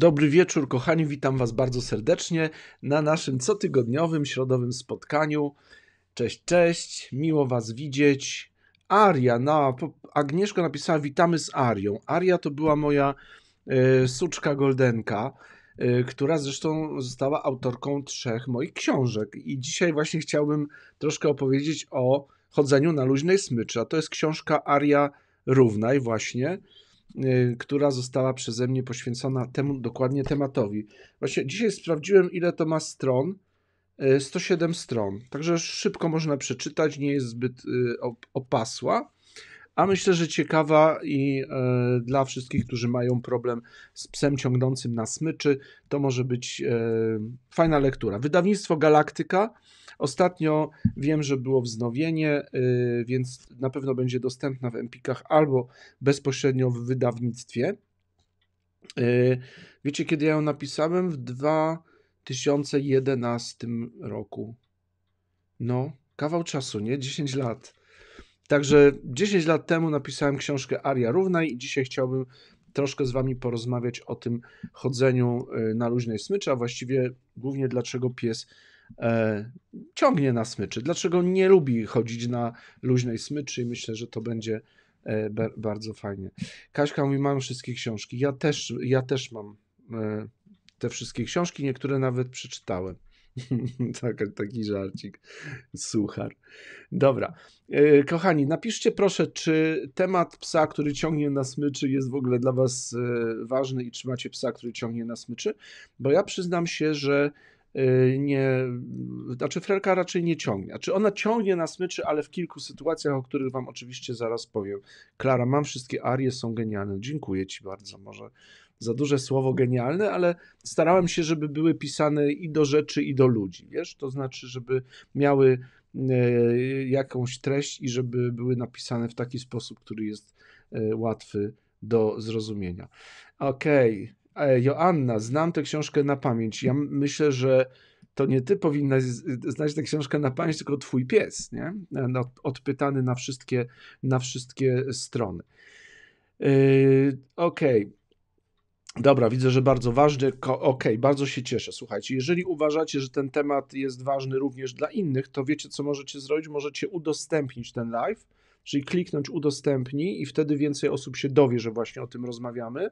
Dobry wieczór, kochani, witam Was bardzo serdecznie na naszym cotygodniowym, środowym spotkaniu. Cześć, cześć, miło Was widzieć. Aria, no, Agnieszka napisała: Witamy z Arią. Aria to była moja y, suczka Goldenka, y, która zresztą została autorką trzech moich książek. I dzisiaj właśnie chciałbym troszkę opowiedzieć o chodzeniu na luźnej smyczy. A to jest książka Aria Równaj, właśnie. Y, która została przeze mnie poświęcona temu dokładnie tematowi. Właśnie dzisiaj sprawdziłem, ile to ma stron. 107 y, stron, także szybko można przeczytać, nie jest zbyt y, opasła, a myślę, że ciekawa i e, dla wszystkich, którzy mają problem z psem ciągnącym na smyczy, to może być e, fajna lektura. Wydawnictwo Galaktyka, Ostatnio wiem, że było wznowienie, y, więc na pewno będzie dostępna w Empikach albo bezpośrednio w wydawnictwie. Y, wiecie, kiedy ja ją napisałem? W 2011 roku. No, kawał czasu, nie? 10 lat. Także 10 lat temu napisałem książkę Aria Równaj i dzisiaj chciałbym troszkę z Wami porozmawiać o tym chodzeniu y, na luźnej smyczy, a właściwie głównie dlaczego pies E, ciągnie na smyczy. Dlaczego nie lubi chodzić na luźnej smyczy i myślę, że to będzie e, bardzo fajnie. Kaśka mówi, mam wszystkie książki. Ja też, ja też mam e, te wszystkie książki, niektóre nawet przeczytałem. taki, taki żarcik, suchar. Dobra, kochani, napiszcie proszę, czy temat psa, który ciągnie na smyczy jest w ogóle dla was ważny i czy macie psa, który ciągnie na smyczy, bo ja przyznam się, że Y, nie, znaczy Freka raczej nie ciągnie. czy znaczy ona ciągnie na smyczy, ale w kilku sytuacjach, o których wam oczywiście zaraz powiem. Klara, mam wszystkie arie, są genialne. Dziękuję ci bardzo, może za duże słowo genialne, ale starałem się, żeby były pisane i do rzeczy, i do ludzi, wiesz? To znaczy, żeby miały y, jakąś treść i żeby były napisane w taki sposób, który jest y, łatwy do zrozumienia. Okej. Okay. Joanna, znam tę książkę na pamięć. Ja myślę, że to nie ty powinnaś znać tę książkę na pamięć, tylko twój pies, nie? E, no, odpytany na wszystkie, na wszystkie strony. E, okej. Okay. Dobra, widzę, że bardzo ważny. Okej, okay, bardzo się cieszę. Słuchajcie, jeżeli uważacie, że ten temat jest ważny również dla innych, to wiecie, co możecie zrobić? Możecie udostępnić ten live czyli kliknąć udostępnij i wtedy więcej osób się dowie, że właśnie o tym rozmawiamy.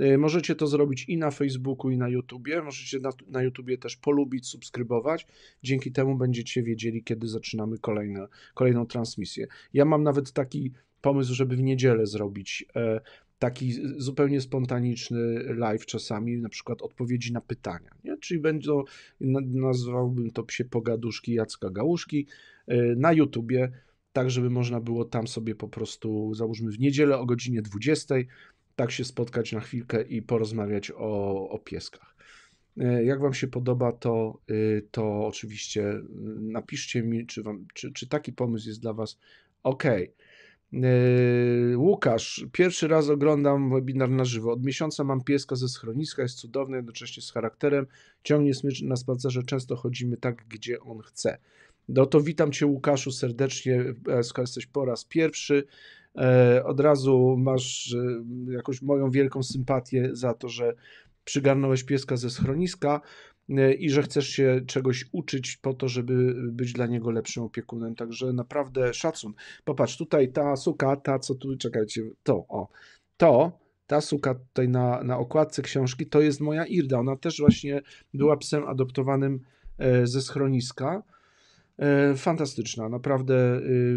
Y, możecie to zrobić i na Facebooku, i na YouTubie. Możecie na, na YouTubie też polubić, subskrybować. Dzięki temu będziecie wiedzieli, kiedy zaczynamy kolejne, kolejną transmisję. Ja mam nawet taki pomysł, żeby w niedzielę zrobić e, taki zupełnie spontaniczny live czasami, na przykład odpowiedzi na pytania. Nie? Czyli będą, nazwałbym to psie pogaduszki Jacka Gałuszki e, na YouTubie tak żeby można było tam sobie po prostu, załóżmy w niedzielę o godzinie 20, tak się spotkać na chwilkę i porozmawiać o, o pieskach. E, jak Wam się podoba, to, y, to oczywiście y, napiszcie mi, czy, wam, czy, czy taki pomysł jest dla Was ok. E, Łukasz, pierwszy raz oglądam webinar na żywo. Od miesiąca mam pieska ze schroniska, jest cudowny, jednocześnie z charakterem. Ciągnie smycz na spacerze, często chodzimy tak, gdzie on chce. No to witam Cię Łukaszu serdecznie, skoro jesteś po raz pierwszy. E, od razu masz e, jakąś moją wielką sympatię za to, że przygarnąłeś pieska ze schroniska e, i że chcesz się czegoś uczyć po to, żeby być dla niego lepszym opiekunem. Także naprawdę szacun. Popatrz, tutaj ta suka, ta co tu, czekajcie, to, o, to, ta suka tutaj na, na okładce książki, to jest moja Irda. Ona też właśnie była psem adoptowanym ze schroniska E, fantastyczna, naprawdę y,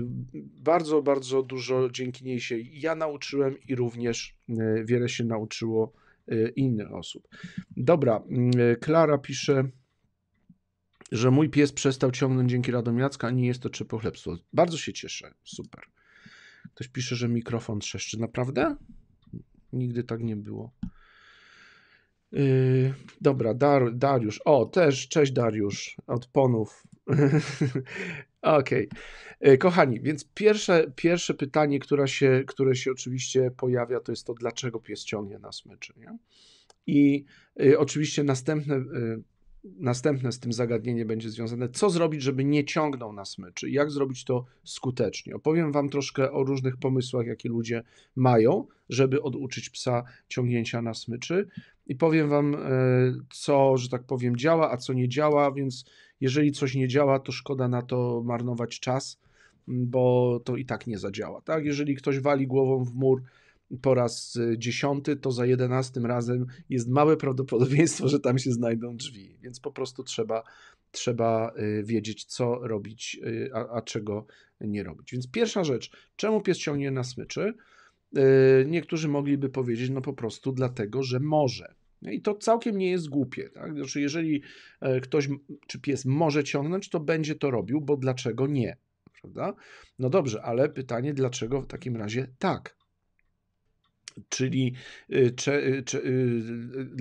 bardzo, bardzo dużo dzięki niej się ja nauczyłem i również e, wiele się nauczyło e, innych osób. Dobra, mm, Klara pisze, że mój pies przestał ciągnąć dzięki Radomiacka a nie jest to czepochlebstwo. Bardzo się cieszę, super. Ktoś pisze, że mikrofon trzeszczy. Naprawdę? Nigdy tak nie było. Yy, dobra, Dar Dariusz. O, też, cześć Dariusz, od Ponów. Okej. Okay. E, kochani, więc pierwsze, pierwsze pytanie, które się, które się oczywiście pojawia, to jest to, dlaczego pies ciągnie na smyczy. Nie? I y, oczywiście następne, y, następne z tym zagadnienie będzie związane, co zrobić, żeby nie ciągnął na smyczy, jak zrobić to skutecznie. Opowiem Wam troszkę o różnych pomysłach, jakie ludzie mają, żeby oduczyć psa ciągnięcia na smyczy i powiem Wam, co, że tak powiem, działa, a co nie działa, więc jeżeli coś nie działa, to szkoda na to marnować czas, mm, bo to i tak nie zadziała. Tak? Jeżeli ktoś wali głową w mur po raz y, dziesiąty, to za jedenastym razem jest małe prawdopodobieństwo, że tam się znajdą drzwi, więc po prostu trzeba, trzeba y, wiedzieć, co robić, y, a, a czego nie robić. Więc pierwsza rzecz, czemu pies ciągnie na smyczy? Niektórzy mogliby powiedzieć, no po prostu dlatego, że może. No I to całkiem nie jest głupie. Tak? Znaczy, jeżeli e, ktoś czy pies może ciągnąć, to będzie to robił, bo dlaczego nie? Prawda? No dobrze, ale pytanie, dlaczego w takim razie tak? Czyli czy, e, czy,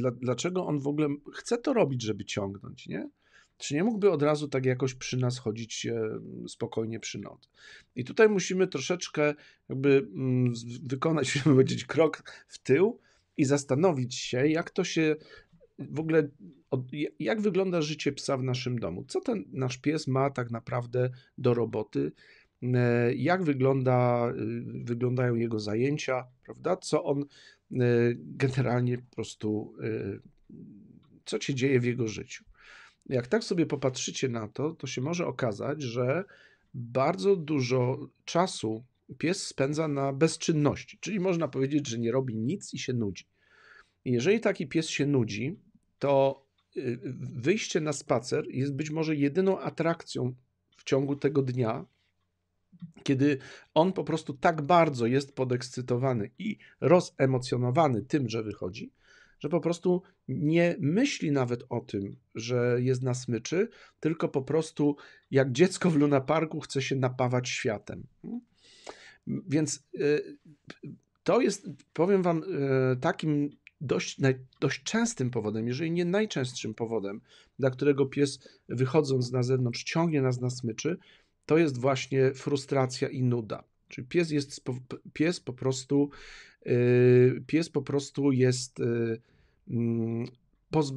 e, dlaczego on w ogóle chce to robić, żeby ciągnąć, nie? Czy nie mógłby od razu tak jakoś przy nas chodzić spokojnie przy nocy? I tutaj musimy troszeczkę jakby mm, wykonać, musimy powiedzieć, krok w tył, i zastanowić się, jak to się w ogóle, jak wygląda życie psa w naszym domu? Co ten nasz pies ma tak naprawdę do roboty? E, jak wygląda, y, wyglądają jego zajęcia, prawda? Co on e, generalnie po prostu, e, co się dzieje w jego życiu? Jak tak sobie popatrzycie na to, to się może okazać, że bardzo dużo czasu pies spędza na bezczynności, czyli można powiedzieć, że nie robi nic i się nudzi. Jeżeli taki pies się nudzi, to y, wyjście na spacer jest być może jedyną atrakcją w ciągu tego dnia, kiedy on po prostu tak bardzo jest podekscytowany i rozemocjonowany tym, że wychodzi, że po prostu nie myśli nawet o tym, że jest na smyczy, tylko po prostu jak dziecko w lunaparku chce się napawać światem. Więc y, to jest, powiem Wam, y, takim dość, naj, dość częstym powodem, jeżeli nie najczęstszym powodem, dla którego pies wychodząc na zewnątrz ciągnie nas na smyczy, to jest właśnie frustracja i nuda. Czyli pies jest, pies po prostu, y, pies po prostu jest, mm,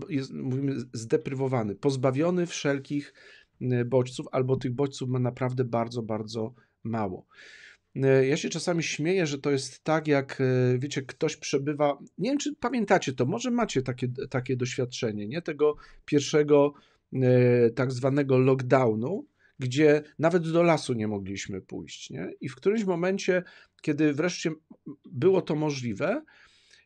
jest mówimy, zdeprywowany, pozbawiony wszelkich bodźców, albo tych bodźców ma naprawdę bardzo, bardzo mało. E, ja się czasami śmieję, że to jest tak, jak e, wiecie, ktoś przebywa. Nie wiem, czy pamiętacie to, może macie takie, takie doświadczenie, nie? Tego pierwszego e, tak zwanego lockdownu, gdzie nawet do lasu nie mogliśmy pójść, nie? I w którymś momencie, kiedy wreszcie było to możliwe,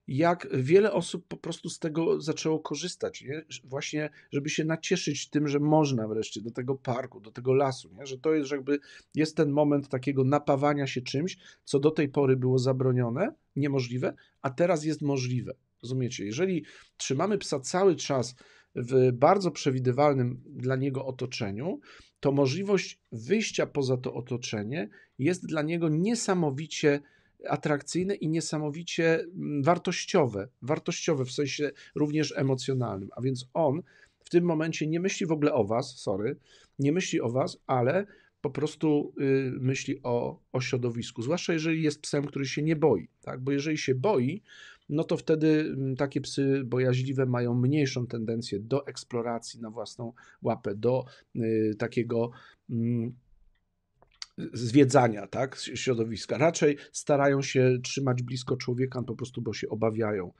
jak wiele osób po prostu z tego zaczęło korzystać, nie? właśnie żeby się nacieszyć tym, że można wreszcie do tego parku, do tego lasu, nie? że to jest jakby, jest ten moment takiego napawania się czymś, co do tej pory było zabronione, niemożliwe, a teraz jest możliwe. Rozumiecie? Jeżeli trzymamy psa cały czas w bardzo przewidywalnym dla niego otoczeniu, to możliwość wyjścia poza to otoczenie jest dla niego niesamowicie atrakcyjne i niesamowicie mm, wartościowe, wartościowe w sensie również emocjonalnym. A więc on w tym momencie nie myśli w ogóle o was, sorry, nie myśli o was, ale po prostu y, myśli o, o środowisku, zwłaszcza jeżeli jest psem, który się nie boi, tak? Bo jeżeli się boi, no to wtedy mm, takie psy bojaźliwe mają mniejszą tendencję do eksploracji na własną łapę, do y, takiego mm, zwiedzania tak, środowiska. Raczej starają się trzymać blisko człowieka, po prostu bo się obawiają.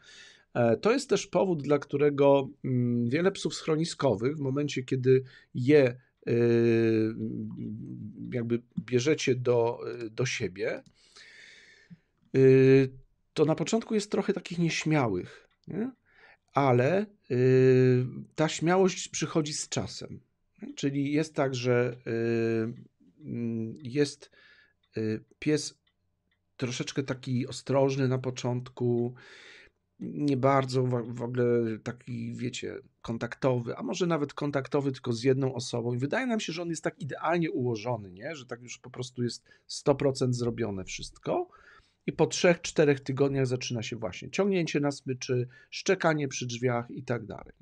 E, to jest też powód, dla którego mm, wiele psów schroniskowych w momencie, kiedy je y, jakby bierzecie do, y, do siebie, y, to na początku jest trochę takich nieśmiałych, nie? ale ta śmiałość przychodzi z czasem. Czyli jest tak, że Mm, jest y, pies troszeczkę taki ostrożny na początku, nie bardzo w ogóle taki, wiecie, kontaktowy, a może nawet kontaktowy tylko z jedną osobą. I wydaje nam się, że on jest tak idealnie ułożony, nie? że tak już po prostu jest 100% zrobione wszystko. I po 3-4 tygodniach zaczyna się właśnie ciągnięcie na smyczy, szczekanie przy drzwiach i tak dalej.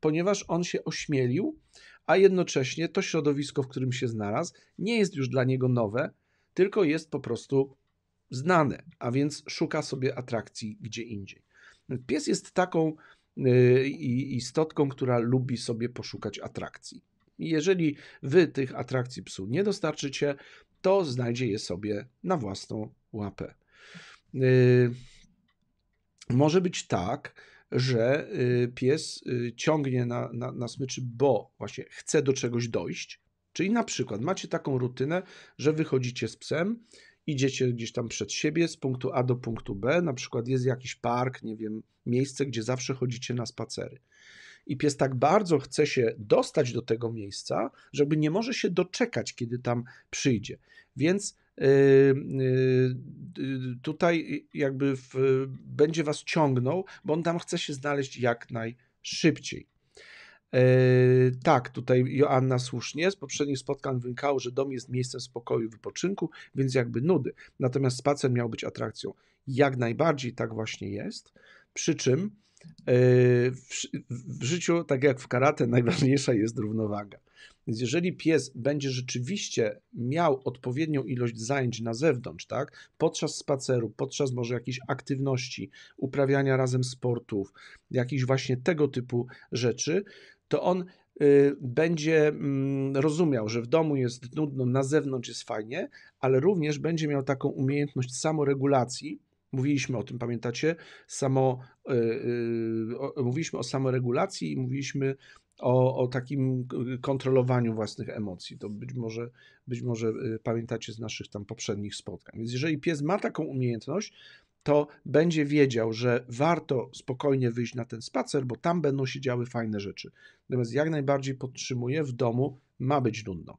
Ponieważ on się ośmielił, a jednocześnie to środowisko, w którym się znalazł, nie jest już dla niego nowe, tylko jest po prostu znane, a więc szuka sobie atrakcji gdzie indziej. Pies jest taką y, istotką, która lubi sobie poszukać atrakcji. Jeżeli wy tych atrakcji psu nie dostarczycie, to znajdzie je sobie na własną łapę. Y, może być tak, że y, pies y, ciągnie na, na, na smyczy, bo właśnie chce do czegoś dojść. Czyli na przykład macie taką rutynę, że wychodzicie z psem, idziecie gdzieś tam przed siebie z punktu A do punktu B, na przykład jest jakiś park, nie wiem, miejsce, gdzie zawsze chodzicie na spacery. I pies tak bardzo chce się dostać do tego miejsca, żeby nie może się doczekać, kiedy tam przyjdzie. Więc Y, y, tutaj jakby w, będzie was ciągnął, bo on tam chce się znaleźć jak najszybciej. E, tak, tutaj Joanna słusznie, z poprzednich spotkań wynikało, że dom jest miejscem spokoju i wypoczynku, więc jakby nudy. Natomiast spacer miał być atrakcją. Jak najbardziej tak właśnie jest. Przy czym e, w, w życiu, tak jak w karate, najważniejsza jest równowaga. Więc jeżeli pies będzie rzeczywiście miał odpowiednią ilość zajęć na zewnątrz, tak, podczas spaceru, podczas może jakiejś aktywności, uprawiania razem sportów, jakichś właśnie tego typu rzeczy, to on y, będzie mm, rozumiał, że w domu jest nudno, na zewnątrz jest fajnie, ale również będzie miał taką umiejętność samoregulacji, Mówiliśmy o tym, pamiętacie? Samo, y, y, o, mówiliśmy o samoregulacji i mówiliśmy o, o takim e, kontrolowaniu własnych emocji. To być może, być może e, pamiętacie z naszych tam poprzednich spotkań. Więc jeżeli pies ma taką umiejętność, to będzie wiedział, że warto spokojnie wyjść na ten spacer, bo tam będą się działy fajne rzeczy. Natomiast jak najbardziej podtrzymuje, w domu ma być nudno.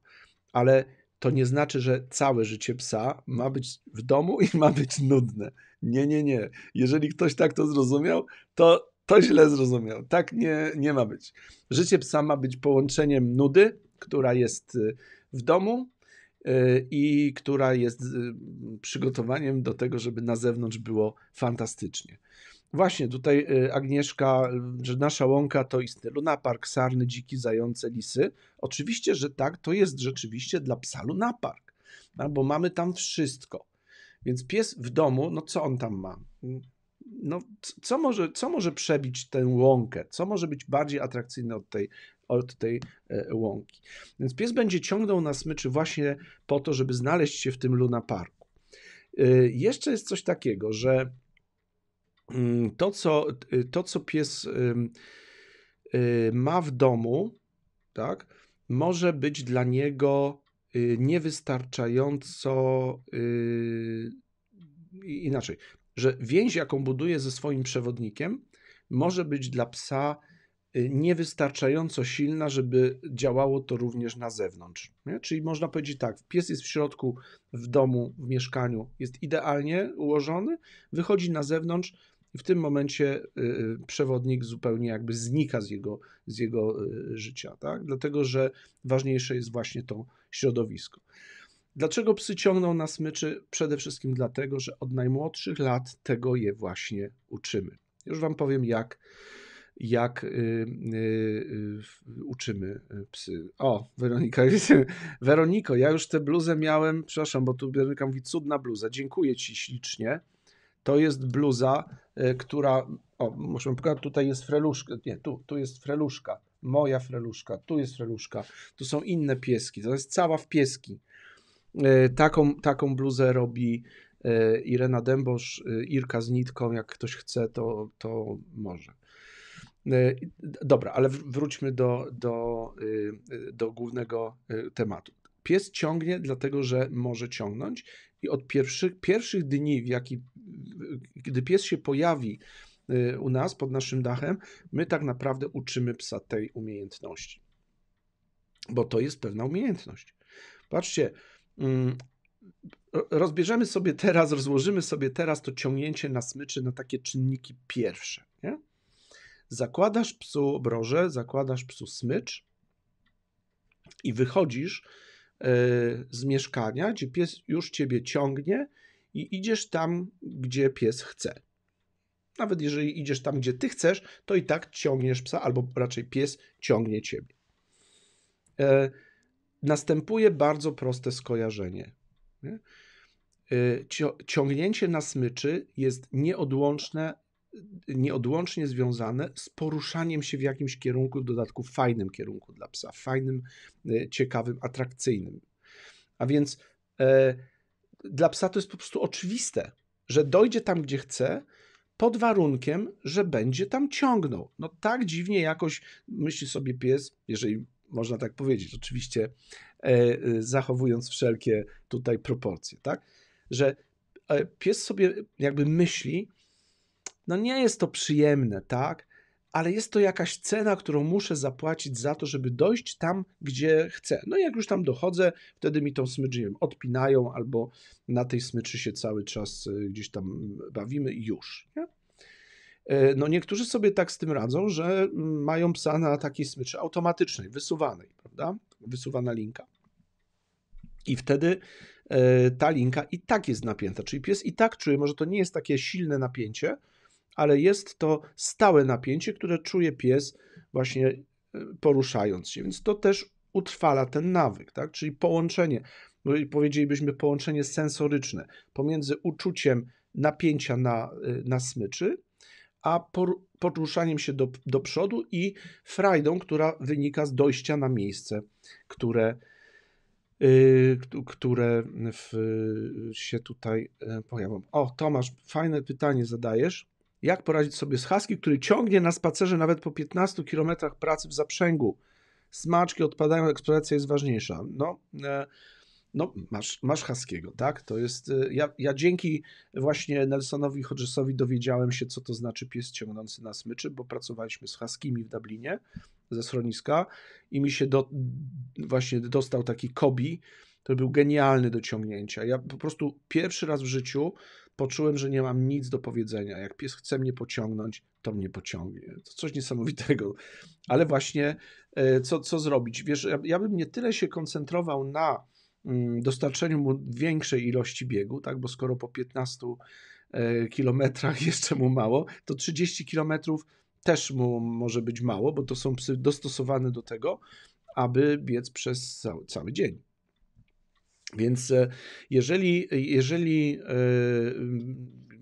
Ale to nie znaczy, że całe życie psa ma być w domu i ma być nudne. Nie, nie, nie. Jeżeli ktoś tak to zrozumiał, to to źle zrozumiał. Tak nie, nie ma być. Życie psa ma być połączeniem nudy, która jest y, w domu y, i która jest y, przygotowaniem do tego, żeby na zewnątrz było fantastycznie. Właśnie tutaj Agnieszka, że nasza łąka to istny lunapark, sarny, dziki, zające, lisy. Oczywiście, że tak, to jest rzeczywiście dla psa lunapark, bo mamy tam wszystko. Więc pies w domu, no co on tam ma? no, co, może, co może przebić tę łąkę? Co może być bardziej atrakcyjne od tej, od tej e, łąki? Więc pies będzie ciągnął na smyczy właśnie po to, żeby znaleźć się w tym Luna Parku. E, jeszcze jest coś takiego, że mm, to, co, e, to, co pies ma w domu, tak, może być dla niego niewystarczająco inaczej że więź, jaką buduje ze swoim przewodnikiem, może być dla psa y, niewystarczająco silna, żeby działało to również na zewnątrz. Nie? Czyli można powiedzieć tak, pies jest w środku, w domu, w mieszkaniu, jest idealnie ułożony, wychodzi na zewnątrz i w tym momencie y, y, przewodnik zupełnie jakby znika z jego, z jego życia, tak? dlatego że ważniejsze jest właśnie to środowisko. Dlaczego psy ciągną na smyczy? Przede wszystkim dlatego, że od najmłodszych lat tego je właśnie uczymy. Już Wam powiem, jak, jak y, y, y, uczymy psy. O, Weronika, Weroniko, ja już tę bluzę miałem, przepraszam, bo tu Weronika mówi cudna bluza, dziękuję Ci ślicznie. To jest bluza, która, o, muszę pokazać, tutaj jest freluszka, nie, tu, tu jest freluszka, moja freluszka, tu jest freluszka, tu są inne pieski, to jest cała w pieski. E, taką, taką bluzę robi e, Irena Dębosz, e, Irka z nitką, jak ktoś chce, to, to może. Dobra, ale wróćmy do, do, do głównego tematu. Pies ciągnie, dlatego że może ciągnąć, i od pierwszych, pierwszych dni, w jaki, gdy pies się pojawi u nas pod naszym dachem, my tak naprawdę uczymy psa tej umiejętności. Bo to jest pewna umiejętność. Patrzcie, Mm, rozbierzemy sobie teraz, rozłożymy sobie teraz to ciągnięcie na smyczy na takie czynniki pierwsze. Nie? Zakładasz psu broże, zakładasz psu smycz i wychodzisz e, z mieszkania, gdzie pies już ciebie ciągnie i idziesz tam, gdzie pies chce. Nawet jeżeli idziesz tam, gdzie ty chcesz, to i tak ciągniesz psa, albo raczej pies ciągnie ciebie. E, następuje bardzo proste skojarzenie. Nie? Y, ciągnięcie na smyczy jest nieodłączne, nieodłącznie związane z poruszaniem się w jakimś kierunku, w dodatku fajnym kierunku dla psa, fajnym, y, ciekawym, atrakcyjnym. A więc e, dla psa to jest po prostu oczywiste, że dojdzie tam, gdzie chce, pod warunkiem, że będzie tam ciągnął. No tak dziwnie jakoś myśli sobie pies, jeżeli można tak powiedzieć, oczywiście e, e, zachowując wszelkie tutaj proporcje, tak? Że e, pies sobie jakby myśli, no nie jest to przyjemne, tak? Ale jest to jakaś cena, którą muszę zapłacić za to, żeby dojść tam, gdzie chcę. No i jak już tam dochodzę, wtedy mi tą smycz, nie wiem, odpinają albo na tej smyczy się cały czas gdzieś tam bawimy i już. Nie? E, no niektórzy sobie tak z tym radzą, że mają psa na takiej smyczy automatycznej, wysuwanej, prawda? Wysuwana linka. I wtedy e, ta linka i tak jest napięta, czyli pies i tak czuje, może to nie jest takie silne napięcie, ale jest to stałe napięcie, które czuje pies właśnie e, poruszając się, więc to też utrwala ten nawyk, tak? Czyli połączenie, powiedzielibyśmy połączenie sensoryczne pomiędzy uczuciem napięcia na, na smyczy, a por, poruszaniem się do, do przodu i frajdą, która wynika z dojścia na miejsce, które, yy, które w, się tutaj e, pojawią. O, Tomasz, fajne pytanie zadajesz. Jak poradzić sobie z haski, który ciągnie na spacerze nawet po 15 km pracy w zaprzęgu? Smaczki odpadają, eksploracja jest ważniejsza. No, e, no masz, masz Haskiego, tak? To jest, y, ja, ja dzięki właśnie Nelsonowi Hodgesowi dowiedziałem się, co to znaczy pies ciągnący na smyczy, bo pracowaliśmy z Haskimi w Dublinie, ze schroniska i mi się do, właśnie dostał taki kobi, to był genialny do ciągnięcia. Ja po prostu pierwszy raz w życiu poczułem, że nie mam nic do powiedzenia. Jak pies chce mnie pociągnąć, to mnie pociągnie. To coś niesamowitego. Ale właśnie y, co, co zrobić? Wiesz, ja, ja bym nie tyle się koncentrował na Mm, dostarczeniu mu większej ilości biegu, tak? bo skoro po 15 e, kilometrach jeszcze mu mało, to 30 kilometrów też mu może być mało, bo to są psy dostosowane do tego, aby biec przez cały, cały dzień. Więc e, jeżeli, jeżeli e,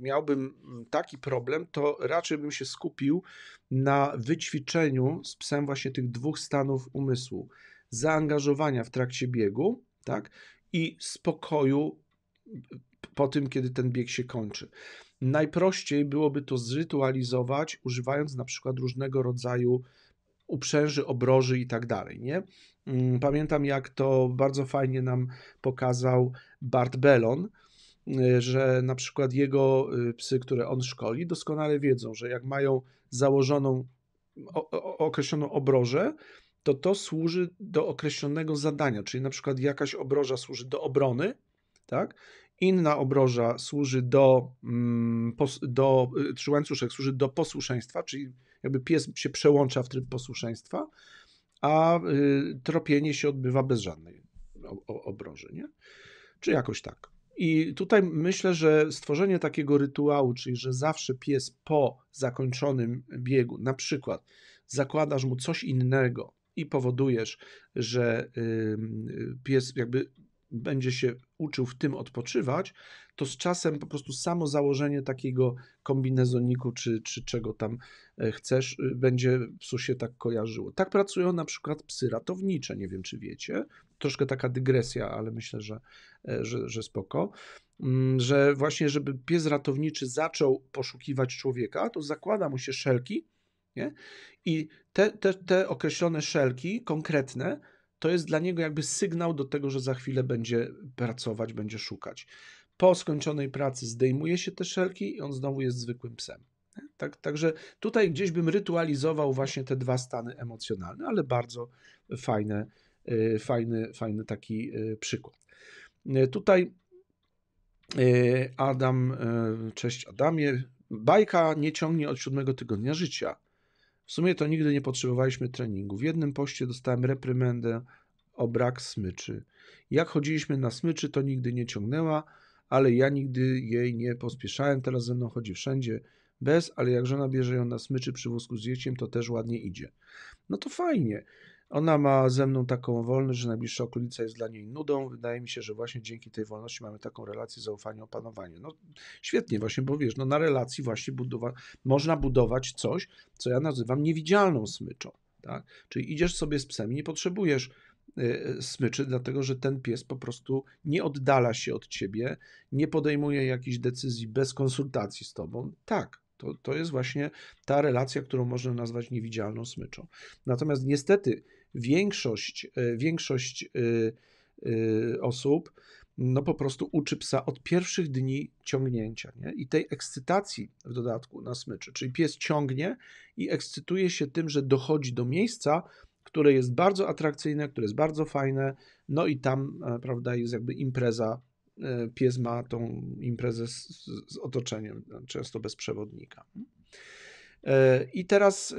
miałbym taki problem, to raczej bym się skupił na wyćwiczeniu z psem właśnie tych dwóch stanów umysłu: zaangażowania w trakcie biegu tak? I spokoju po tym, kiedy ten bieg się kończy. Najprościej byłoby to zrytualizować, używając na przykład różnego rodzaju uprzęży, obroży i tak dalej, nie? Mm, pamiętam, jak to bardzo fajnie nam pokazał Bart Bellon, y, że na przykład jego y, psy, które on szkoli, doskonale wiedzą, że jak mają założoną określoną obrożę, to to służy do określonego zadania, czyli na przykład jakaś obroża służy do obrony, tak? Inna obroża służy do, mm, do y, czy łańcuszek służy do posłuszeństwa, czyli jakby pies się przełącza w tryb posłuszeństwa, a y, tropienie się odbywa bez żadnej obroży, nie? Czy jakoś tak. I tutaj myślę, że stworzenie takiego rytuału, czyli że zawsze pies po zakończonym biegu, na przykład zakładasz mu coś innego, i powodujesz, że pies jakby będzie się uczył w tym odpoczywać, to z czasem po prostu samo założenie takiego kombinezoniku czy, czy czego tam e, chcesz, y, będzie psu się tak kojarzyło. Tak pracują na przykład psy ratownicze, nie wiem czy wiecie. Troszkę taka dygresja, ale myślę, że, e, że, że spoko. Mm, że właśnie, żeby pies ratowniczy zaczął poszukiwać człowieka, to zakłada mu się szelki nie? I te, te, te określone szelki, konkretne, to jest dla niego jakby sygnał do tego, że za chwilę będzie pracować, będzie szukać. Po skończonej pracy zdejmuje się te szelki i on znowu jest zwykłym psem. Tak, także tutaj gdzieś bym rytualizował właśnie te dwa stany emocjonalne, ale bardzo fajne, y, fajny, fajny taki y, przykład. Y, tutaj Adam, cześć Adamie, bajka nie ciągnie od siódmego tygodnia życia. W sumie to nigdy nie potrzebowaliśmy treningu. W jednym poście dostałem reprymendę o brak smyczy. Jak chodziliśmy na smyczy, to nigdy nie ciągnęła, ale ja nigdy jej nie pospieszałem. Teraz ze mną chodzi wszędzie bez, ale jak żona bierze ją na smyczy przy wózku z dzieciem, to też ładnie idzie. No to fajnie. Ona ma ze mną taką wolność, że najbliższa okolica jest dla niej nudą. Wydaje mi się, że właśnie dzięki tej wolności mamy taką relację zaufania, opanowanie. No świetnie właśnie, bo wiesz, no na relacji właśnie budowa, można budować coś, co ja nazywam niewidzialną smyczą. Tak? Czyli idziesz sobie z psem i nie potrzebujesz y, y, smyczy, dlatego że ten pies po prostu nie oddala się od ciebie, nie podejmuje jakichś decyzji bez konsultacji z tobą. Tak, to, to jest właśnie ta relacja, którą można nazwać niewidzialną smyczą. Natomiast niestety większość, e, większość e, e, osób no po prostu uczy psa od pierwszych dni ciągnięcia nie? i tej ekscytacji w dodatku na smyczy. Czyli pies ciągnie i ekscytuje się tym, że dochodzi do miejsca, które jest bardzo atrakcyjne, które jest bardzo fajne, no i tam, prawda, jest jakby impreza. Pies ma tą imprezę z, z otoczeniem, często bez przewodnika. E, I teraz, e,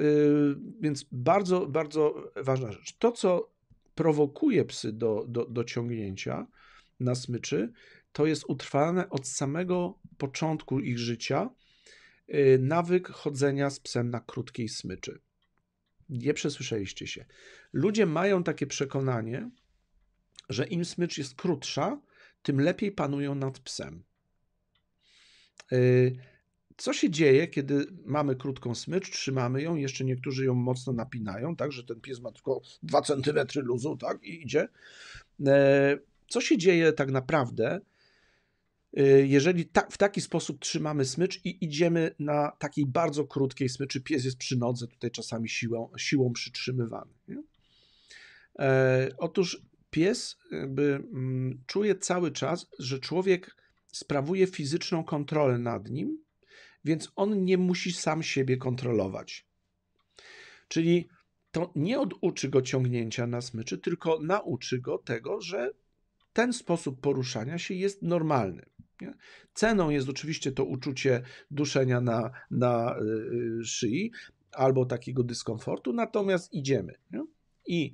więc bardzo, bardzo ważna rzecz. To, co prowokuje psy do, do, do ciągnięcia na smyczy, to jest utrwalane od samego początku ich życia e, nawyk chodzenia z psem na krótkiej smyczy. Nie przesłyszeliście się. Ludzie mają takie przekonanie, że im smycz jest krótsza, tym lepiej panują nad psem. Co się dzieje, kiedy mamy krótką smycz, trzymamy ją, jeszcze niektórzy ją mocno napinają, tak, że ten pies ma tylko 2 cm luzu, tak, i idzie. E, co się dzieje tak naprawdę, e, jeżeli ta, w taki sposób trzymamy smycz i idziemy na takiej bardzo krótkiej smyczy, pies jest przy nodze, tutaj czasami siłą, siłą przytrzymywany. E, otóż pies jakby, mm, czuje cały czas, że człowiek sprawuje fizyczną kontrolę nad nim więc on nie musi sam siebie kontrolować. Czyli to nie oduczy go ciągnięcia na smyczy, tylko nauczy go tego, że ten sposób poruszania się jest normalny. Nie? Ceną jest oczywiście to uczucie duszenia na, na yy, szyi albo takiego dyskomfortu, natomiast idziemy. Nie? I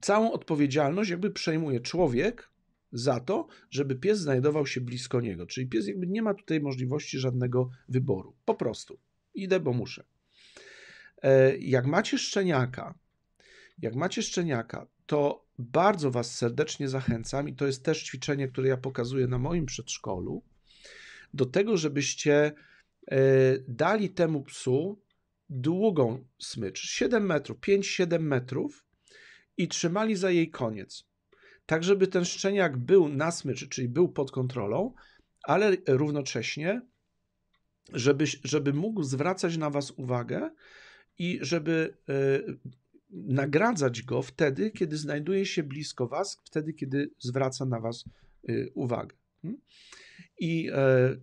całą odpowiedzialność jakby przejmuje człowiek, za to, żeby pies znajdował się blisko niego. Czyli pies jakby nie ma tutaj możliwości żadnego wyboru. Po prostu idę, bo muszę. E, jak macie szczeniaka, jak macie szczeniaka, to bardzo Was serdecznie zachęcam i to jest też ćwiczenie, które ja pokazuję na moim przedszkolu, do tego, żebyście e, dali temu psu długą smycz, 7 metrów, 5-7 metrów i trzymali za jej koniec tak żeby ten szczeniak był na smyczy, czyli był pod kontrolą, ale równocześnie, żeby, żeby mógł zwracać na was uwagę i żeby y, nagradzać go wtedy, kiedy znajduje się blisko was, wtedy, kiedy zwraca na was y, uwagę. Hmm? I y,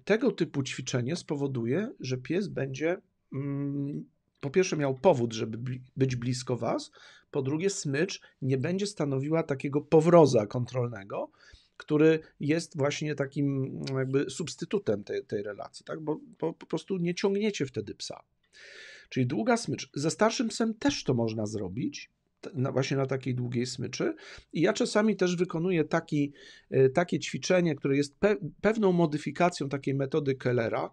tego typu ćwiczenie spowoduje, że pies będzie mm, po pierwsze miał powód, żeby bli być blisko was, po drugie, smycz nie będzie stanowiła takiego powroza kontrolnego, który jest właśnie takim mm, jakby substytutem tej, tej relacji, tak? bo, bo po prostu nie ciągniecie wtedy psa. Czyli długa smycz. Ze starszym psem też to można zrobić, na, właśnie na takiej długiej smyczy. I ja czasami też wykonuję taki, y, takie ćwiczenie, które jest pe, pewną modyfikacją takiej metody Kellera,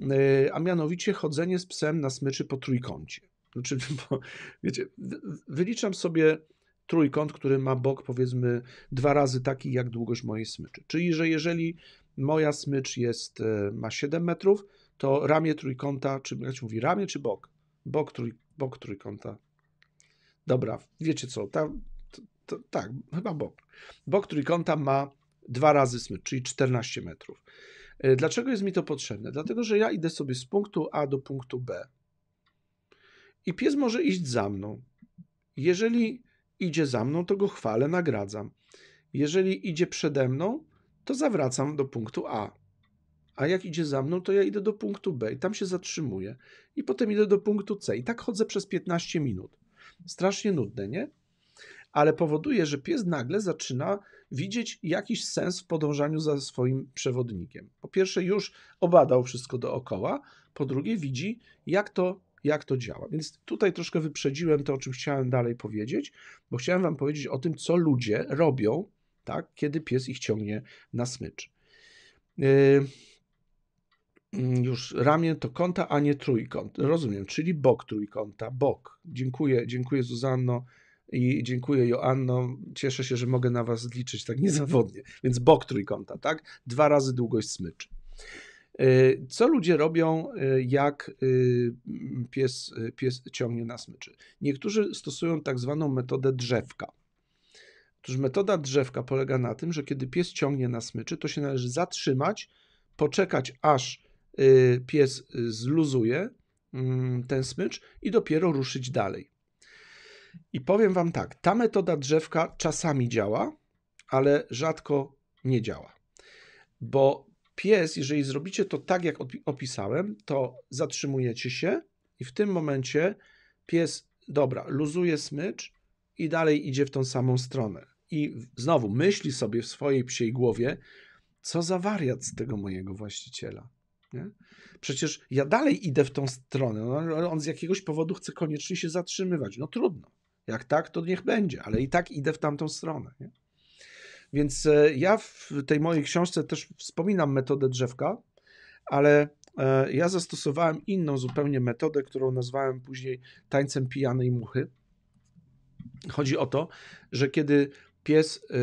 y, a mianowicie chodzenie z psem na smyczy po trójkącie. Znaczy, bo, wiecie, wyliczam sobie trójkąt, który ma bok powiedzmy dwa razy taki jak długość mojej smyczy. Czyli, że jeżeli moja smycz jest, e, ma 7 metrów, to ramię trójkąta, czy jak się mówi, ramię czy bok? Bok, trój, bok trójkąta. Dobra, wiecie co, ta, to, to, tak, chyba bok. Bok trójkąta ma dwa razy smycz, czyli 14 metrów. E, dlaczego jest mi to potrzebne? Dlatego, że ja idę sobie z punktu A do punktu B i pies może iść za mną. Jeżeli idzie za mną, to go chwalę, nagradzam. Jeżeli idzie przede mną, to zawracam do punktu A. A jak idzie za mną, to ja idę do punktu B i tam się zatrzymuję. I potem idę do punktu C. I tak chodzę przez 15 minut. Strasznie nudne, nie? Ale powoduje, że pies nagle zaczyna widzieć jakiś sens w podążaniu za swoim przewodnikiem. Po pierwsze, już obadał wszystko dookoła. Po drugie, widzi, jak to jak to działa. Więc tutaj troszkę wyprzedziłem to, o czym chciałem dalej powiedzieć, bo chciałem Wam powiedzieć o tym, co ludzie robią, tak, kiedy pies ich ciągnie na smycz. Yy, mm, już ramię to kąta, a nie trójkąt. Rozumiem, czyli bok trójkąta, bok. Dziękuję, dziękuję Zuzanno i dziękuję Joanno. Cieszę się, że mogę na Was liczyć tak niezawodnie. Więc bok trójkąta, tak? Dwa razy długość smyczy. Y, co ludzie robią, y, jak y, pies, pies ciągnie na smyczy? Niektórzy stosują tak zwaną metodę drzewka. Otóż metoda drzewka polega na tym, że kiedy pies ciągnie na smyczy, to się należy zatrzymać, poczekać aż pies zluzuje mm, ten smycz i dopiero ruszyć dalej. I powiem Wam tak, ta metoda drzewka czasami działa, ale rzadko nie działa, bo Pies, jeżeli zrobicie to tak, jak opisałem, to zatrzymujecie się i w tym momencie pies, dobra, luzuje smycz i dalej idzie w tą samą stronę. I znowu myśli sobie w swojej psiej głowie, co za wariat z tego mojego właściciela. Nie? Przecież ja dalej idę w tą stronę. No, on z jakiegoś powodu chce koniecznie się zatrzymywać. No trudno. Jak tak, to niech będzie, ale i tak idę w tamtą stronę. Nie? Więc e, ja w tej mojej książce też wspominam metodę drzewka, ale e, ja zastosowałem inną zupełnie metodę, którą nazwałem później tańcem pijanej muchy. Chodzi o to, że kiedy pies e,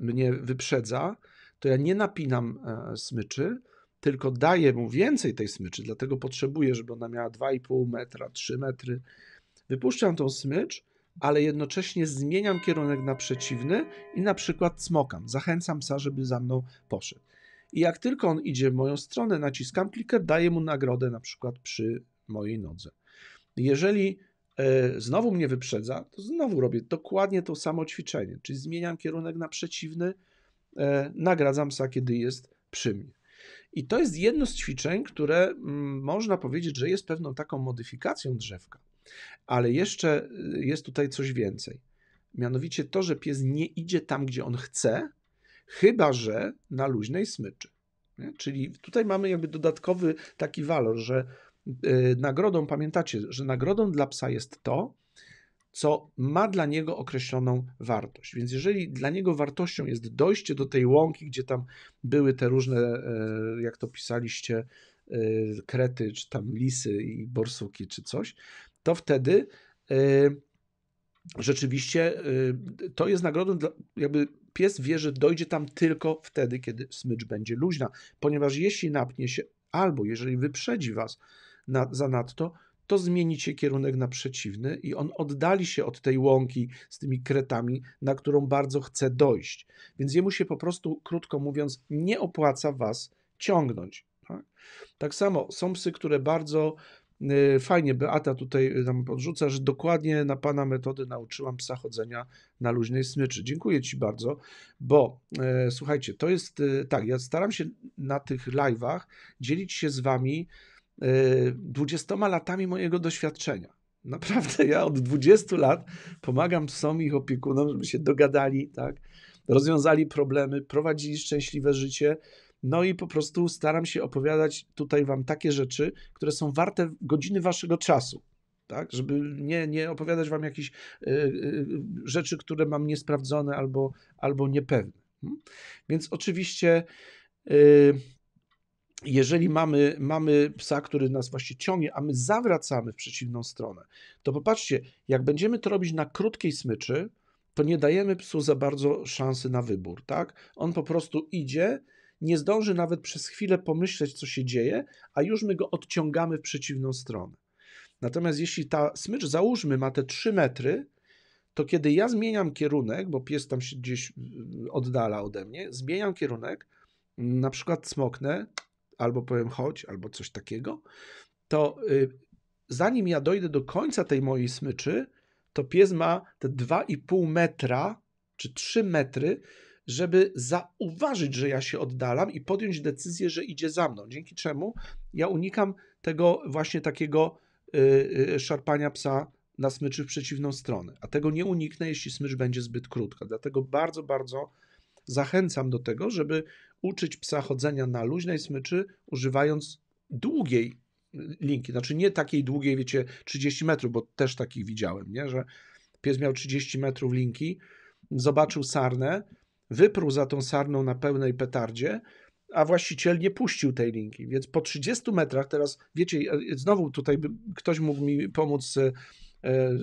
mnie wyprzedza, to ja nie napinam smyczy, tylko daję mu więcej tej smyczy, dlatego potrzebuję, żeby ona miała 2,5 metra, 3 metry. Wypuszczam tą smycz ale jednocześnie zmieniam kierunek na przeciwny i na przykład smokam, zachęcam psa, żeby za mną poszedł. I jak tylko on idzie w moją stronę, naciskam kliker, daję mu nagrodę na przykład przy mojej nodze. Jeżeli e, znowu mnie wyprzedza, to znowu robię dokładnie to samo ćwiczenie, czyli zmieniam kierunek na przeciwny, e, nagradzam psa, kiedy jest przy mnie. I to jest jedno z ćwiczeń, które mm, można powiedzieć, że jest pewną taką modyfikacją drzewka. Ale jeszcze y, jest tutaj coś więcej. Mianowicie to, że pies nie idzie tam, gdzie on chce, chyba że na luźnej smyczy. Nie? Czyli tutaj mamy jakby dodatkowy taki walor, że yy, nagrodą, pamiętacie, że nagrodą dla psa jest to, co ma dla niego określoną wartość. Więc jeżeli dla niego wartością jest dojście do tej łąki, gdzie tam były te różne, e, jak to pisaliście, e, krety, czy tam lisy i borsuki, czy coś, to wtedy y, rzeczywiście y, to jest nagrodą, dla, jakby pies wie, że dojdzie tam tylko wtedy, kiedy smycz będzie luźna, ponieważ jeśli napnie się albo jeżeli wyprzedzi was na, zanadto, to zmienicie kierunek na przeciwny i on oddali się od tej łąki z tymi kretami, na którą bardzo chce dojść. Więc jemu się po prostu, krótko mówiąc, nie opłaca was ciągnąć. Tak? tak samo są psy, które bardzo Y, fajnie Beata tutaj y, nam podrzuca, że dokładnie na Pana metody nauczyłam psa chodzenia na luźnej smyczy. Dziękuję Ci bardzo, bo e, słuchajcie, to jest e, tak, ja staram się na tych live'ach dzielić się z Wami e, 20 latami mojego doświadczenia. Naprawdę ja od 20 lat pomagam psom i ich opiekunom, żeby się dogadali, tak? rozwiązali problemy, prowadzili szczęśliwe życie no i po prostu staram się opowiadać tutaj wam takie rzeczy, które są warte godziny waszego czasu. Tak, żeby nie, nie opowiadać wam jakichś y, y, y, rzeczy, które mam niesprawdzone albo, albo niepewne. Hmm? Więc oczywiście. Y, jeżeli mamy, mamy psa, który nas właśnie ciągnie, a my zawracamy w przeciwną stronę, to popatrzcie, jak będziemy to robić na krótkiej smyczy, to nie dajemy psu za bardzo szansy na wybór, tak? On po prostu idzie, nie zdąży nawet przez chwilę pomyśleć, co się dzieje, a już my go odciągamy w przeciwną stronę. Natomiast jeśli ta smycz, załóżmy, ma te 3 metry, to kiedy ja zmieniam kierunek, bo pies tam się gdzieś y, oddala ode mnie, zmieniam kierunek, na przykład smoknę, albo powiem chodź, albo coś takiego, to y, zanim ja dojdę do końca tej mojej smyczy, to pies ma te 2,5 metra czy 3 metry żeby zauważyć, że ja się oddalam i podjąć decyzję, że idzie za mną. Dzięki czemu ja unikam tego właśnie takiego y, y, szarpania psa na smyczy w przeciwną stronę. A tego nie uniknę, jeśli smycz będzie zbyt krótka. Dlatego bardzo, bardzo zachęcam do tego, żeby uczyć psa chodzenia na luźnej smyczy, używając długiej y, linki. Znaczy nie takiej długiej, wiecie, 30 metrów, bo też takich widziałem, nie? że pies miał 30 metrów linki, zobaczył sarnę, wypruł za tą sarną na pełnej petardzie, a właściciel nie puścił tej linki. Więc po 30 metrach, teraz wiecie, e, znowu tutaj ktoś mógł mi pomóc e, e,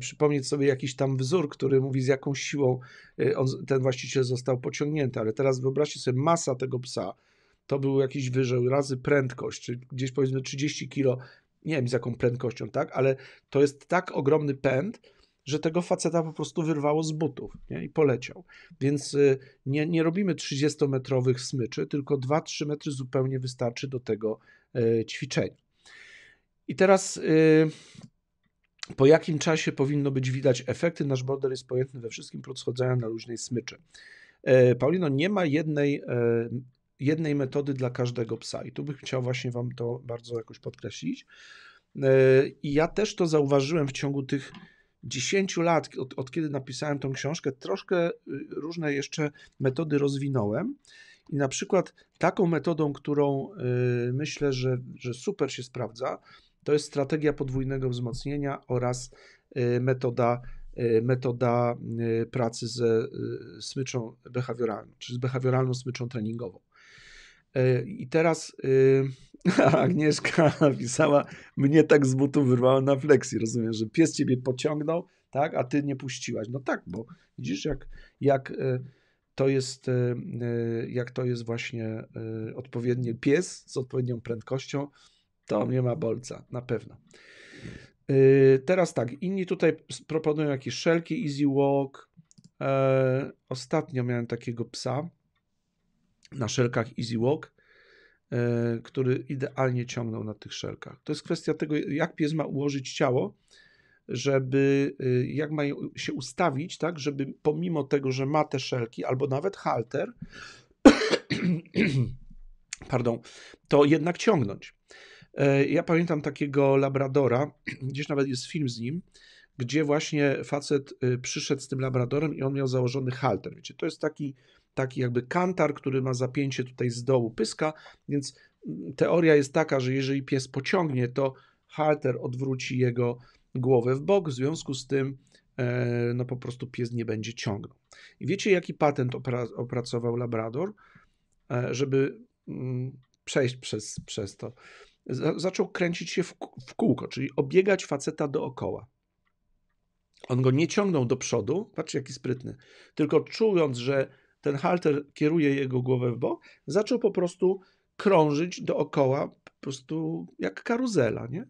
przypomnieć sobie jakiś tam wzór, który mówi z jaką siłą on, ten właściciel został pociągnięty, ale teraz wyobraźcie sobie masa tego psa, to był jakiś wyżeł razy prędkość, czy gdzieś powiedzmy 30 kilo, nie wiem z jaką prędkością, tak, ale to jest tak ogromny pęd, że tego faceta po prostu wyrwało z butów nie? i poleciał. Więc y, nie, nie robimy 30-metrowych smyczy, tylko 2-3 metry zupełnie wystarczy do tego y, ćwiczenia. I teraz y, po jakim czasie powinno być widać efekty? Nasz border jest pojęty we wszystkim, prócz na luźnej smyczy. Paulino, nie ma jednej, jednej metody dla każdego psa i tu bym chciał właśnie Wam to bardzo jakoś podkreślić. I ja też to zauważyłem w ciągu tych 10 lat, od, od kiedy napisałem tą książkę, troszkę y, różne jeszcze metody rozwinąłem. I na przykład taką metodą, którą y, myślę, że, że super się sprawdza, to jest strategia podwójnego wzmocnienia oraz y, metoda, metoda pracy ze smyczą behawioralną, czy z behawioralną smyczą treningową. E, I teraz y, Agnieszka napisała, mnie tak z butu wyrwało na fleksji, rozumiem, że pies ciebie pociągnął, tak, a ty nie puściłaś. No tak, bo widzisz, jak, jak e, to jest, e, jak to jest właśnie odpowiedni pies z odpowiednią prędkością, to nie ma bolca, na pewno. Teraz tak, inni tutaj proponują jakieś szelki, easy walk. Ostatnio miałem takiego psa, na szelkach Easy Walk, e, który idealnie ciągnął na tych szelkach. To jest kwestia tego, jak pies ma ułożyć ciało, żeby, e, jak ma się ustawić, tak, żeby pomimo tego, że ma te szelki, albo nawet halter, pardon, to jednak ciągnąć. E, ja pamiętam takiego labradora, gdzieś nawet jest film z nim, gdzie właśnie facet przyszedł z tym labradorem i on miał założony halter. Wiecie, to jest taki taki jakby kantar, który ma zapięcie tutaj z dołu pyska, więc mm, teoria jest taka, że jeżeli pies pociągnie, to halter odwróci jego głowę w bok, w związku z tym e, no po prostu pies nie będzie ciągnął. I wiecie, jaki patent opracował Labrador, e, żeby mm, przejść przez, przez to? Zaczął kręcić się w, w kółko, czyli obiegać faceta dookoła. On go nie ciągnął do przodu, patrzcie jaki sprytny, tylko czując, że ten halter kieruje jego głowę w bok, zaczął po prostu krążyć dookoła, po prostu jak karuzela, nie?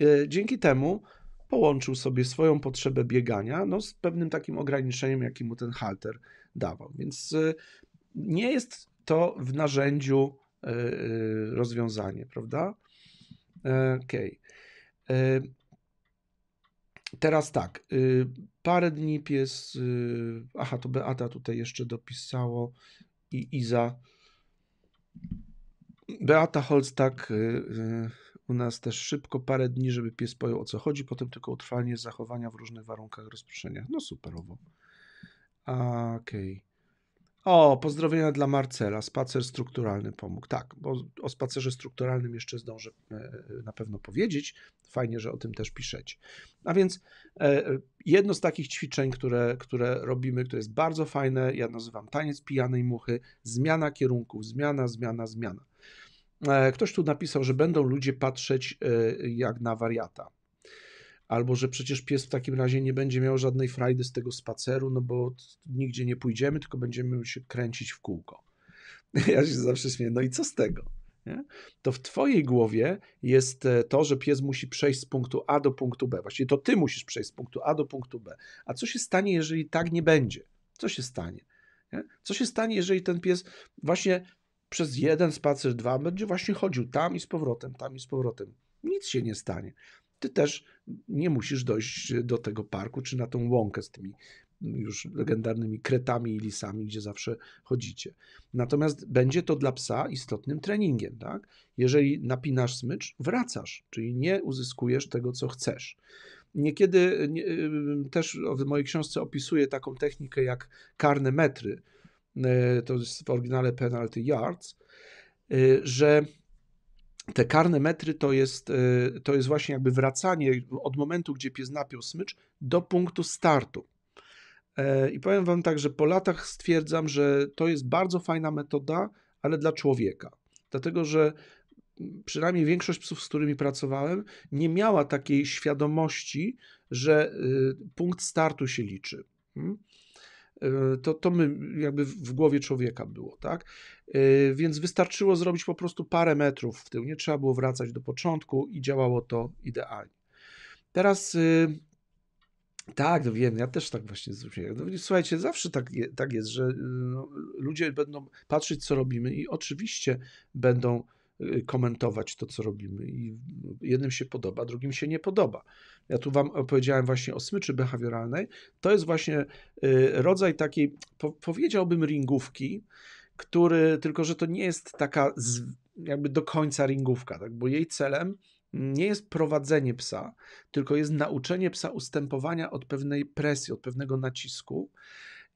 E, dzięki temu połączył sobie swoją potrzebę biegania no, z pewnym takim ograniczeniem, jaki mu ten halter dawał. Więc e, nie jest to w narzędziu e, rozwiązanie, prawda? Okej. Okay. Teraz tak, y, parę dni pies, y, aha, to Beata tutaj jeszcze dopisało i Iza. Beata Holz tak y, u nas też szybko, parę dni, żeby pies pojął o co chodzi, potem tylko utrwalenie zachowania w różnych warunkach rozproszenia. No superowo. Okej. Okay. O, pozdrowienia dla Marcela. Spacer strukturalny pomógł. Tak, bo o spacerze strukturalnym jeszcze zdążę e, e, na pewno powiedzieć. Fajnie, że o tym też piszecie. A więc e, jedno z takich ćwiczeń, które, które robimy, które jest bardzo fajne, ja nazywam taniec pijanej muchy, zmiana kierunków, zmiana, zmiana, zmiana. Ktoś tu napisał, że będą ludzie patrzeć jak na wariata albo że przecież pies w takim razie nie będzie miał żadnej frajdy z tego spaceru, no bo nigdzie nie pójdziemy, tylko będziemy się kręcić w kółko. Ja się zawsze śmieję, no i co z tego? Nie? To w twojej głowie jest e, to, że pies musi przejść z punktu A do punktu B. Właściwie to ty musisz przejść z punktu A do punktu B. A co się stanie, jeżeli tak nie będzie? Co się stanie? Nie? Co się stanie, jeżeli ten pies właśnie przez jeden spacer, dwa będzie właśnie chodził tam i z powrotem, tam i z powrotem? Nic się nie stanie ty też nie musisz dojść do tego parku czy na tą łąkę z tymi już legendarnymi kretami i lisami, gdzie zawsze chodzicie. Natomiast będzie to dla psa istotnym treningiem, tak? Jeżeli napinasz smycz, wracasz, czyli nie uzyskujesz tego, co chcesz. Niekiedy nie, też w mojej książce opisuję taką technikę jak karne metry, y, to jest w oryginale penalty yards, y, że te karne metry to jest, e, to jest właśnie jakby wracanie od momentu, gdzie pies napiął smycz, do punktu startu. E, I powiem Wam tak, że po latach stwierdzam, że to jest bardzo fajna metoda, ale dla człowieka. Dlatego, że przynajmniej większość psów, z którymi pracowałem, nie miała takiej świadomości, że y, punkt startu się liczy. Hmm? E, to, to my jakby w głowie człowieka było, tak? E, więc wystarczyło zrobić po prostu parę metrów w tył, nie trzeba było wracać do początku i działało to idealnie. Teraz y, tak, no wiem, ja też tak właśnie zrobiłem. No, słuchajcie, zawsze tak, je, tak jest, że y, no, ludzie będą patrzeć, co robimy i oczywiście będą Y, komentować to, co robimy. I jednym się podoba, drugim się nie podoba. Ja tu Wam opowiedziałem właśnie o smyczy behawioralnej. To jest właśnie y, rodzaj takiej, powiedziałbym, ringówki, który, tylko że to nie jest taka jakby do końca ringówka, tak? bo jej celem nie jest prowadzenie psa, tylko jest nauczenie psa ustępowania od pewnej presji, od pewnego nacisku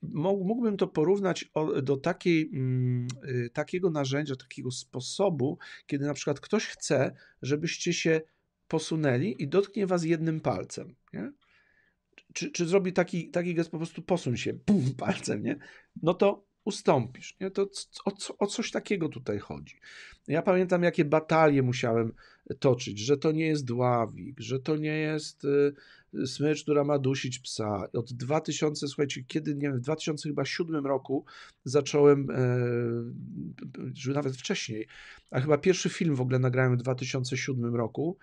Mógłbym to porównać do takiej, mm, y, takiego narzędzia, takiego sposobu, kiedy na przykład ktoś chce, żebyście się posunęli i dotknie was jednym palcem. Nie? Czy, czy zrobi taki, taki gest, po prostu posuń się palcem, nie? no to ustąpisz. Nie? To o, o coś takiego tutaj chodzi. Ja pamiętam, jakie batalie musiałem toczyć, że to nie jest dławik, że to nie jest y, smycz, która ma dusić psa. Od 2000, słuchajcie, kiedy, nie wiem, w 2007 roku zacząłem, e, nawet wcześniej, a chyba pierwszy film w ogóle nagrałem w 2007 roku,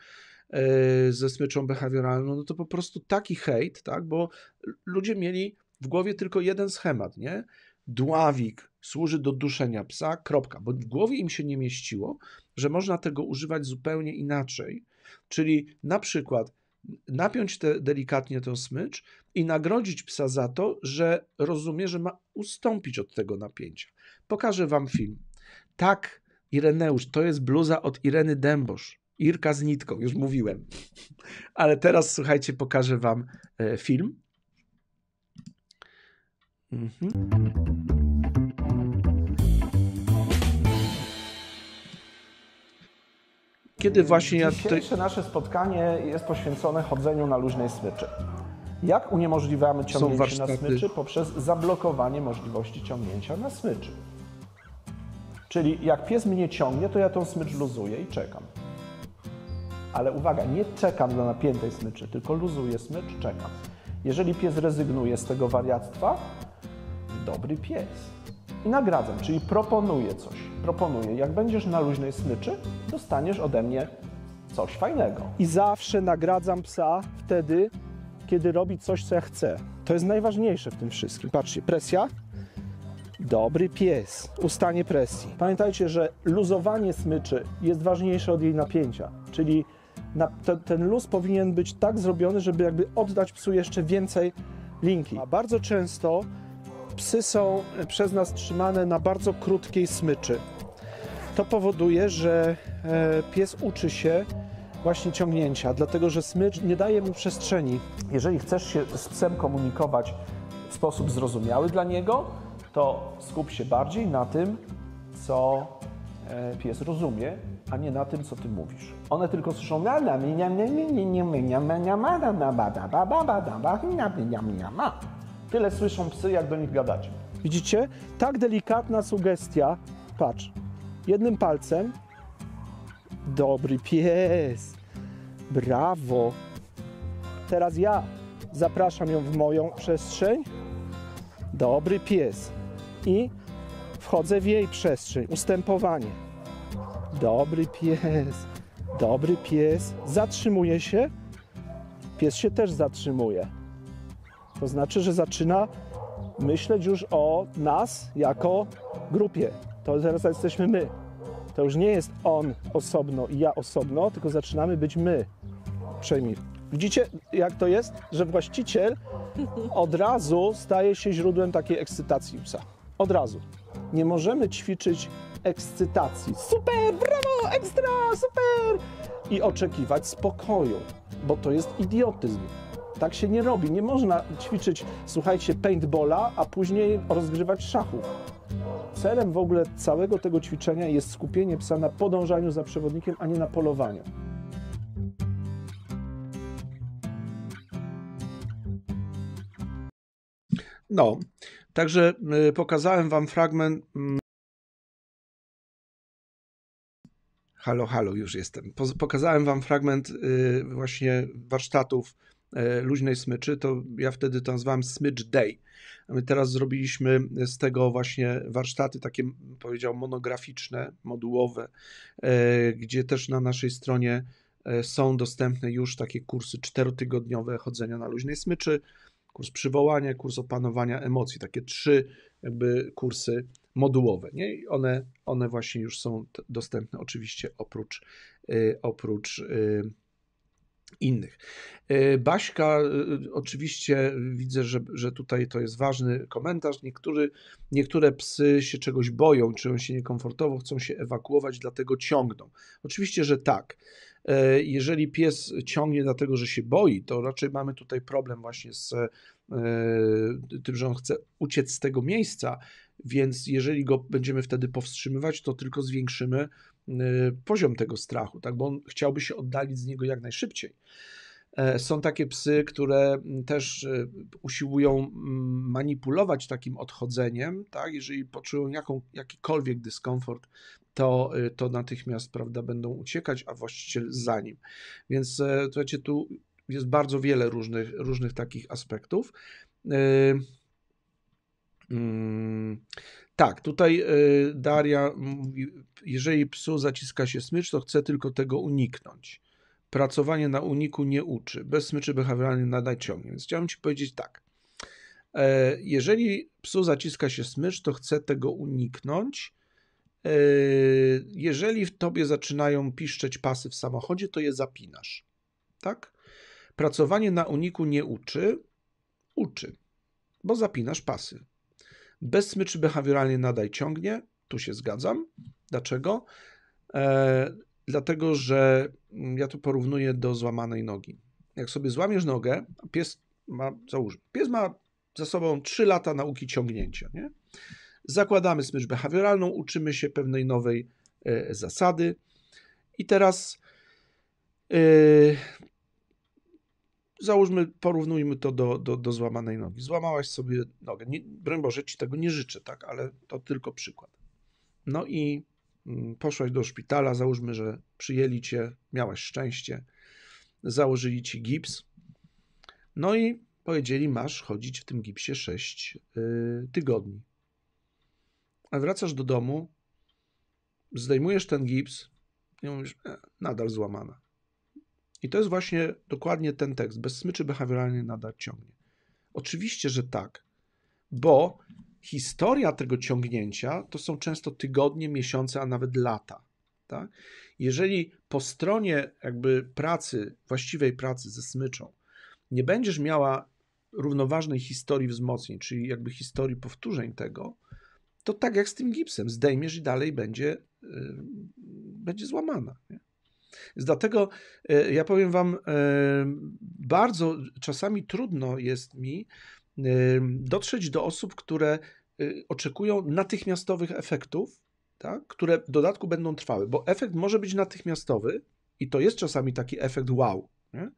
e, ze smyczą behawioralną, no to po prostu taki hejt, tak, bo ludzie mieli w głowie tylko jeden schemat, nie? Dławik służy do duszenia psa, kropka, bo w głowie im się nie mieściło, że można tego używać zupełnie inaczej, czyli na przykład napiąć te, delikatnie tę smycz i nagrodzić psa za to, że rozumie, że ma ustąpić od tego napięcia. Pokażę wam film. Tak, Ireneusz, to jest bluza od Ireny Dębosz. Irka z nitką, już mówiłem. Ale teraz słuchajcie, pokażę wam e, film. Mhm. kiedy yy, właśnie ja tutaj... Dzisiejsze nasze spotkanie jest poświęcone chodzeniu na luźnej smyczy. Jak uniemożliwiamy ciągnięcie na smyczy? Poprzez zablokowanie możliwości ciągnięcia na smyczy. Czyli jak pies mnie ciągnie, to ja tą smycz luzuję i czekam. Ale uwaga, nie czekam na napiętej smyczy, tylko luzuję smycz, czekam. Jeżeli pies rezygnuje z tego wariactwa, dobry pies. I nagradzam, czyli proponuję coś. Proponuję, jak będziesz na luźnej smyczy, dostaniesz ode mnie coś fajnego. I zawsze nagradzam psa wtedy, kiedy robi coś, co ja chcę. To jest najważniejsze w tym wszystkim. Patrzcie, presja. Dobry pies, ustanie presji. Pamiętajcie, że luzowanie smyczy jest ważniejsze od jej napięcia, czyli na, te, ten luz powinien być tak zrobiony, żeby jakby oddać psu jeszcze więcej linki. A bardzo często Psy są przez nas trzymane na bardzo krótkiej smyczy. To powoduje, że pies uczy się właśnie ciągnięcia, dlatego że smycz nie daje mu przestrzeni. Jeżeli chcesz się z psem komunikować w sposób zrozumiały dla niego, to skup się bardziej na tym, co pies rozumie, a nie na tym, co ty mówisz. One tylko słyszą Tyle słyszą psy, jak do nich gadacie. Widzicie? Tak delikatna sugestia. Patrz. Jednym palcem. Dobry pies. Brawo. Teraz ja zapraszam ją w moją przestrzeń. Dobry pies. I wchodzę w jej przestrzeń. Ustępowanie. Dobry pies. Dobry pies. Zatrzymuje się. Pies się też zatrzymuje. To znaczy, że zaczyna myśleć już o nas jako grupie. To teraz jesteśmy my. To już nie jest on osobno i ja osobno, tylko zaczynamy być my. Przejmij. Widzicie, jak to jest? Że właściciel od razu staje się źródłem takiej ekscytacji psa. Od razu. Nie możemy ćwiczyć ekscytacji. Super, brawo, ekstra, super! I oczekiwać spokoju, bo to jest idiotyzm. Tak się nie robi. Nie można ćwiczyć, słuchajcie, paintbola, a później rozgrywać szachów. Celem w ogóle całego tego ćwiczenia jest skupienie psa na podążaniu za przewodnikiem, a nie na polowaniu. No, także y, pokazałem Wam fragment. Mm. Halo, halo, już jestem. Pokazałem Wam fragment y, właśnie warsztatów E, luźnej smyczy, to ja wtedy to nazwałem Smycz Day. My teraz zrobiliśmy z tego właśnie warsztaty takie, powiedział, monograficzne, modułowe, e, gdzie też na naszej stronie e, są dostępne już takie kursy czterotygodniowe chodzenia na luźnej smyczy, kurs przywołania, kurs opanowania emocji, takie trzy jakby kursy modułowe. Nie? I one, one właśnie już są dostępne oczywiście oprócz, oprócz innych. E, Baśka, e, oczywiście widzę, że, że tutaj to jest ważny komentarz. Niektóry, niektóre psy się czegoś boją, czują się niekomfortowo, chcą się ewakuować, dlatego ciągną. Oczywiście, że tak. E, jeżeli pies ciągnie dlatego, że się boi, to raczej mamy tutaj problem właśnie z tym, że on chce uciec z tego miejsca, więc jeżeli go będziemy wtedy powstrzymywać, to tylko zwiększymy Y, poziom tego strachu, tak, bo on chciałby się oddalić z niego jak najszybciej. E, są takie psy, które mm, też y, usiłują mm, manipulować takim odchodzeniem, tak? Jeżeli poczują jaką, jakikolwiek dyskomfort, to, y, to natychmiast, prawda, będą uciekać, a właściciel za nim. Więc e, słuchajcie, tu jest bardzo wiele różnych, różnych takich aspektów. Mm, tak, tutaj e, Daria mówi, jeżeli psu zaciska się smycz, to chce tylko tego uniknąć. Pracowanie na uniku nie uczy. Bez smyczy behawioralnej nadal ciągnie. Więc chciałbym Ci powiedzieć tak. E, jeżeli psu zaciska się smycz, to chce tego uniknąć. E, jeżeli w tobie zaczynają piszczeć pasy w samochodzie, to je zapinasz. Tak? Pracowanie na uniku nie uczy, uczy, bo zapinasz pasy. Bez smyczy behawioralnie nadaj ciągnie, tu się zgadzam. Dlaczego? E, dlatego, że mm, ja to porównuję do złamanej nogi. Jak sobie złamiesz nogę, pies ma, załóżmy, pies ma za sobą 3 lata nauki ciągnięcia, nie? Zakładamy smycz behawioralną, uczymy się pewnej nowej e, zasady i teraz y, załóżmy, porównujmy to do, do, do złamanej nogi. Złamałaś sobie nogę. Nie, broń Boże, ci tego nie życzę, tak, ale to tylko przykład. No i mm, poszłaś do szpitala, załóżmy, że przyjęli cię, miałaś szczęście, założyli ci gips, no i powiedzieli, masz chodzić w tym gipsie 6 yy, tygodni. A wracasz do domu, zdejmujesz ten gips i mówisz, e, nadal złamana. I to jest właśnie dokładnie ten tekst. Bez smyczy behawioralnie nadal ciągnie. Oczywiście, że tak, bo historia tego ciągnięcia to są często tygodnie, miesiące, a nawet lata. Tak? Jeżeli po stronie jakby pracy, właściwej pracy ze smyczą, nie będziesz miała równoważnej historii wzmocnień, czyli jakby historii powtórzeń tego, to tak jak z tym gipsem, zdejmiesz i dalej będzie, yy, będzie złamana. Nie? Dlatego e, ja powiem Wam, e, bardzo czasami trudno jest mi e, dotrzeć do osób, które oczekują natychmiastowych efektów, tak? które w dodatku będą trwały, bo efekt może być natychmiastowy i to jest czasami taki efekt wow. Nie?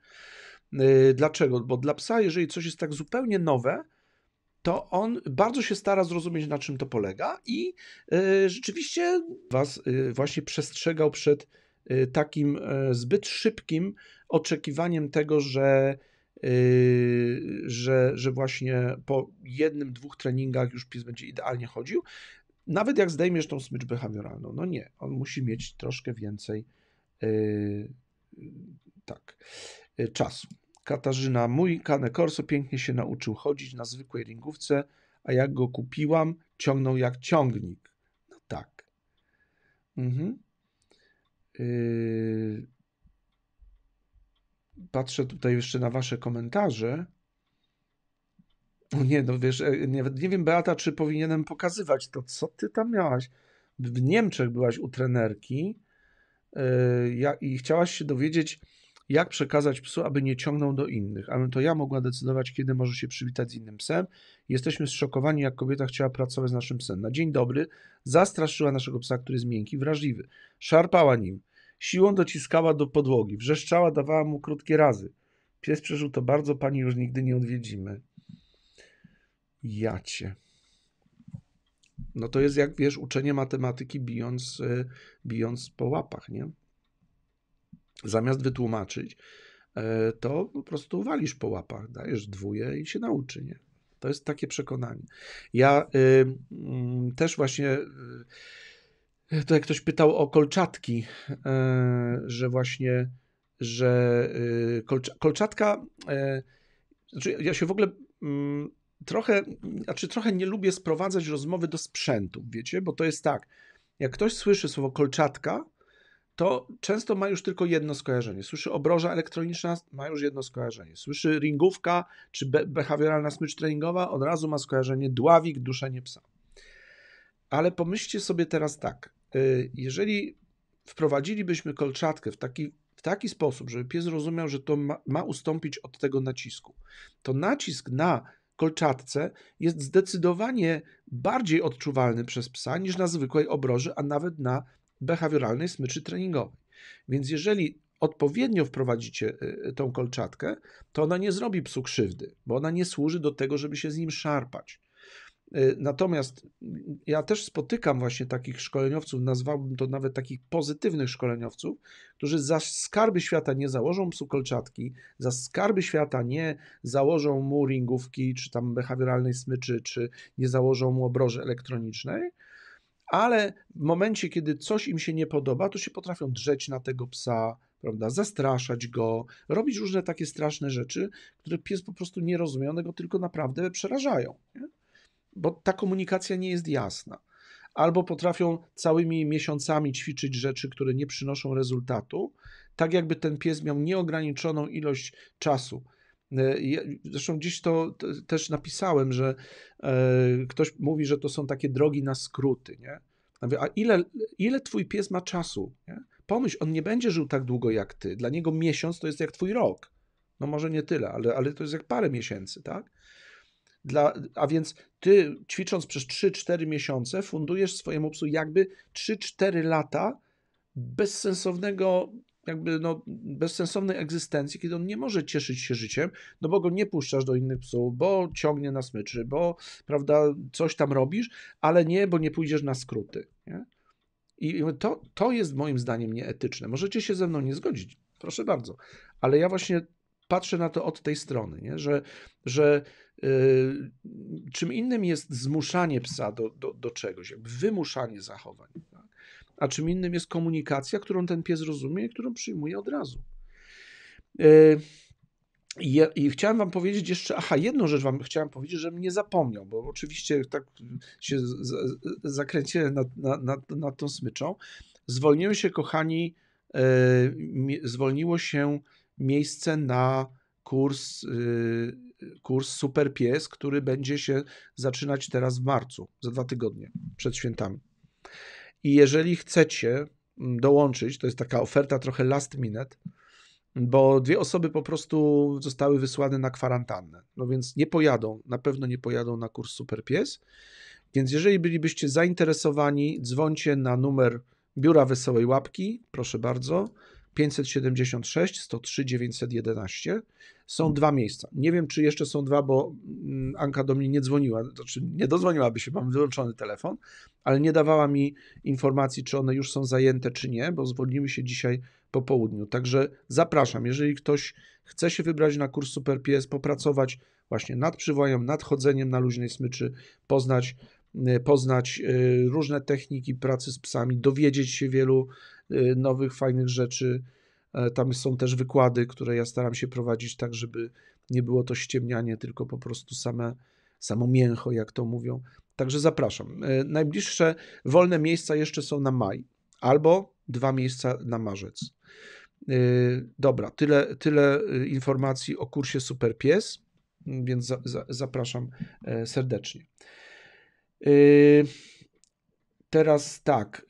Dlaczego? Bo dla psa, jeżeli coś jest tak zupełnie nowe, to on bardzo się stara zrozumieć, na czym to polega i rzeczywiście Was właśnie przestrzegał przed Y, takim e, zbyt szybkim oczekiwaniem tego, że, y, że, że właśnie po jednym, dwóch treningach już pies będzie idealnie chodził. Nawet jak zdejmiesz tą smycz behawioralną, no nie, on musi mieć troszkę więcej y, tak, czasu. Katarzyna, mój Cane Corso pięknie się nauczył chodzić na zwykłej ringówce, a jak go kupiłam, ciągnął jak ciągnik. No tak. Mhm. Yy, patrzę tutaj jeszcze na Wasze komentarze. O nie, no wiesz, e, nie, nie wiem, Beata, czy powinienem pokazywać to, co ty tam miałaś. W Niemczech byłaś u trenerki e, ja, i chciałaś się dowiedzieć, jak przekazać psu, aby nie ciągnął do innych, abym to ja mogła decydować, kiedy może się przywitać z innym psem. Jesteśmy zszokowani, jak kobieta chciała pracować z naszym psem. Na dzień dobry zastraszyła naszego psa, który jest miękki, wrażliwy. Szarpała nim, siłą dociskała do podłogi, wrzeszczała, dawała mu krótkie razy. Pies przeżył to bardzo, pani już nigdy nie odwiedzimy. Jacie. No to jest jak wiesz, uczenie matematyki bijąc, y, bijąc po łapach, nie? Zamiast wytłumaczyć, e, to po prostu walisz po łapach, dajesz dwóje i się nauczy, nie? To jest takie przekonanie. Ja y, y, też właśnie. Y, to jak ktoś pytał o kolczatki, e, że właśnie, że y, kolcz, kolczatka. E, znaczy ja się w ogóle mm, trochę, znaczy trochę nie lubię sprowadzać rozmowy do sprzętu, wiecie, bo to jest tak. Jak ktoś słyszy słowo kolczatka, to często ma już tylko jedno skojarzenie. Słyszy obroża elektroniczna, ma już jedno skojarzenie. Słyszy ringówka czy behawioralna smycz treningowa, od razu ma skojarzenie dławik, duszenie psa. Ale pomyślcie sobie teraz tak. Y, jeżeli wprowadzilibyśmy kolczatkę w taki, w taki sposób, żeby pies rozumiał, że to ma, ma ustąpić od tego nacisku, to nacisk na kolczatce jest zdecydowanie bardziej odczuwalny przez psa niż na zwykłej obroży, a nawet na behawioralnej smyczy treningowej. Więc jeżeli odpowiednio wprowadzicie y, y, tą kolczatkę, to ona nie zrobi psu krzywdy, bo ona nie służy do tego, żeby się z nim szarpać. Y, natomiast ja też spotykam właśnie takich szkoleniowców, nazwałbym to nawet takich pozytywnych szkoleniowców, którzy za skarby świata nie założą psu kolczatki, za skarby świata nie założą mu ringówki, czy tam behawioralnej smyczy, czy nie założą mu obroży elektronicznej, ale w momencie, kiedy coś im się nie podoba, to się potrafią drzeć na tego psa, prawda, zastraszać go, robić różne takie straszne rzeczy, które pies po prostu nie rozumie, one go tylko naprawdę przerażają, nie? bo ta komunikacja nie jest jasna. Albo potrafią całymi miesiącami ćwiczyć rzeczy, które nie przynoszą rezultatu, tak jakby ten pies miał nieograniczoną ilość czasu E, ja, zresztą dziś to, to też napisałem, że e, ktoś mówi, że to są takie drogi na skróty, nie? A, ile, ile twój pies ma czasu? Nie? Pomyśl, on nie będzie żył tak długo jak ty. Dla niego miesiąc to jest jak twój rok. No może nie tyle, ale, ale to jest jak parę miesięcy, tak? Dla, a więc ty ćwicząc przez 3-4 miesiące fundujesz swojemu psu jakby 3-4 lata bezsensownego jakby no, bezsensownej egzystencji, kiedy on nie może cieszyć się życiem, no bo go nie puszczasz do innych psów, bo ciągnie na smyczy, bo prawda, coś tam robisz, ale nie, bo nie pójdziesz na skróty. Nie? I to, to jest moim zdaniem nieetyczne. Możecie się ze mną nie zgodzić, proszę bardzo, ale ja właśnie patrzę na to od tej strony, nie? że, że yy, czym innym jest zmuszanie psa do, do, do czegoś, jakby wymuszanie zachowań a czym innym jest komunikacja, którą ten pies rozumie i którą przyjmuje od razu. E, I, chciałem wam powiedzieć jeszcze, aha, jedną rzecz wam chciałem powiedzieć, żebym nie zapomniał, bo oczywiście tak się zakręciłem nad, nad, nad, tą smyczą. Zwolniły się, kochani, e, zwolniło się miejsce na kurs, e, kurs Super Pies, który będzie się zaczynać teraz w marcu, za dwa tygodnie, przed świętami. I jeżeli chcecie mm, dołączyć, to jest taka oferta trochę last minute, bo dwie osoby po prostu zostały wysłane na kwarantannę. No więc nie pojadą, na pewno nie pojadą na kurs Superpies. Więc jeżeli bylibyście zainteresowani, dzwońcie na numer biura Wesołej Łapki, proszę bardzo. 576, 103, 911. Są hmm. dwa miejsca. Nie wiem, czy jeszcze są dwa, bo mm, Anka do mnie nie dzwoniła, znaczy nie dodzwoniłaby się, mam wyłączony telefon, ale nie dawała mi informacji, czy one już są zajęte, czy nie, bo zwolniły się dzisiaj po południu. Także zapraszam, jeżeli ktoś chce się wybrać na kurs Super PS, popracować właśnie nad przywojem, nad chodzeniem na luźnej smyczy, poznać y, poznać y, różne techniki pracy z psami, dowiedzieć się wielu Y, nowych, fajnych rzeczy. E, tam są też wykłady, które ja staram się prowadzić tak, żeby nie było to ściemnianie, tylko po prostu same, samo mięcho, jak to mówią. Także zapraszam. E, najbliższe wolne miejsca jeszcze są na maj, albo dwa miejsca na marzec. E, dobra, tyle, tyle informacji o kursie Super Pies, więc za, za, zapraszam serdecznie. Teraz tak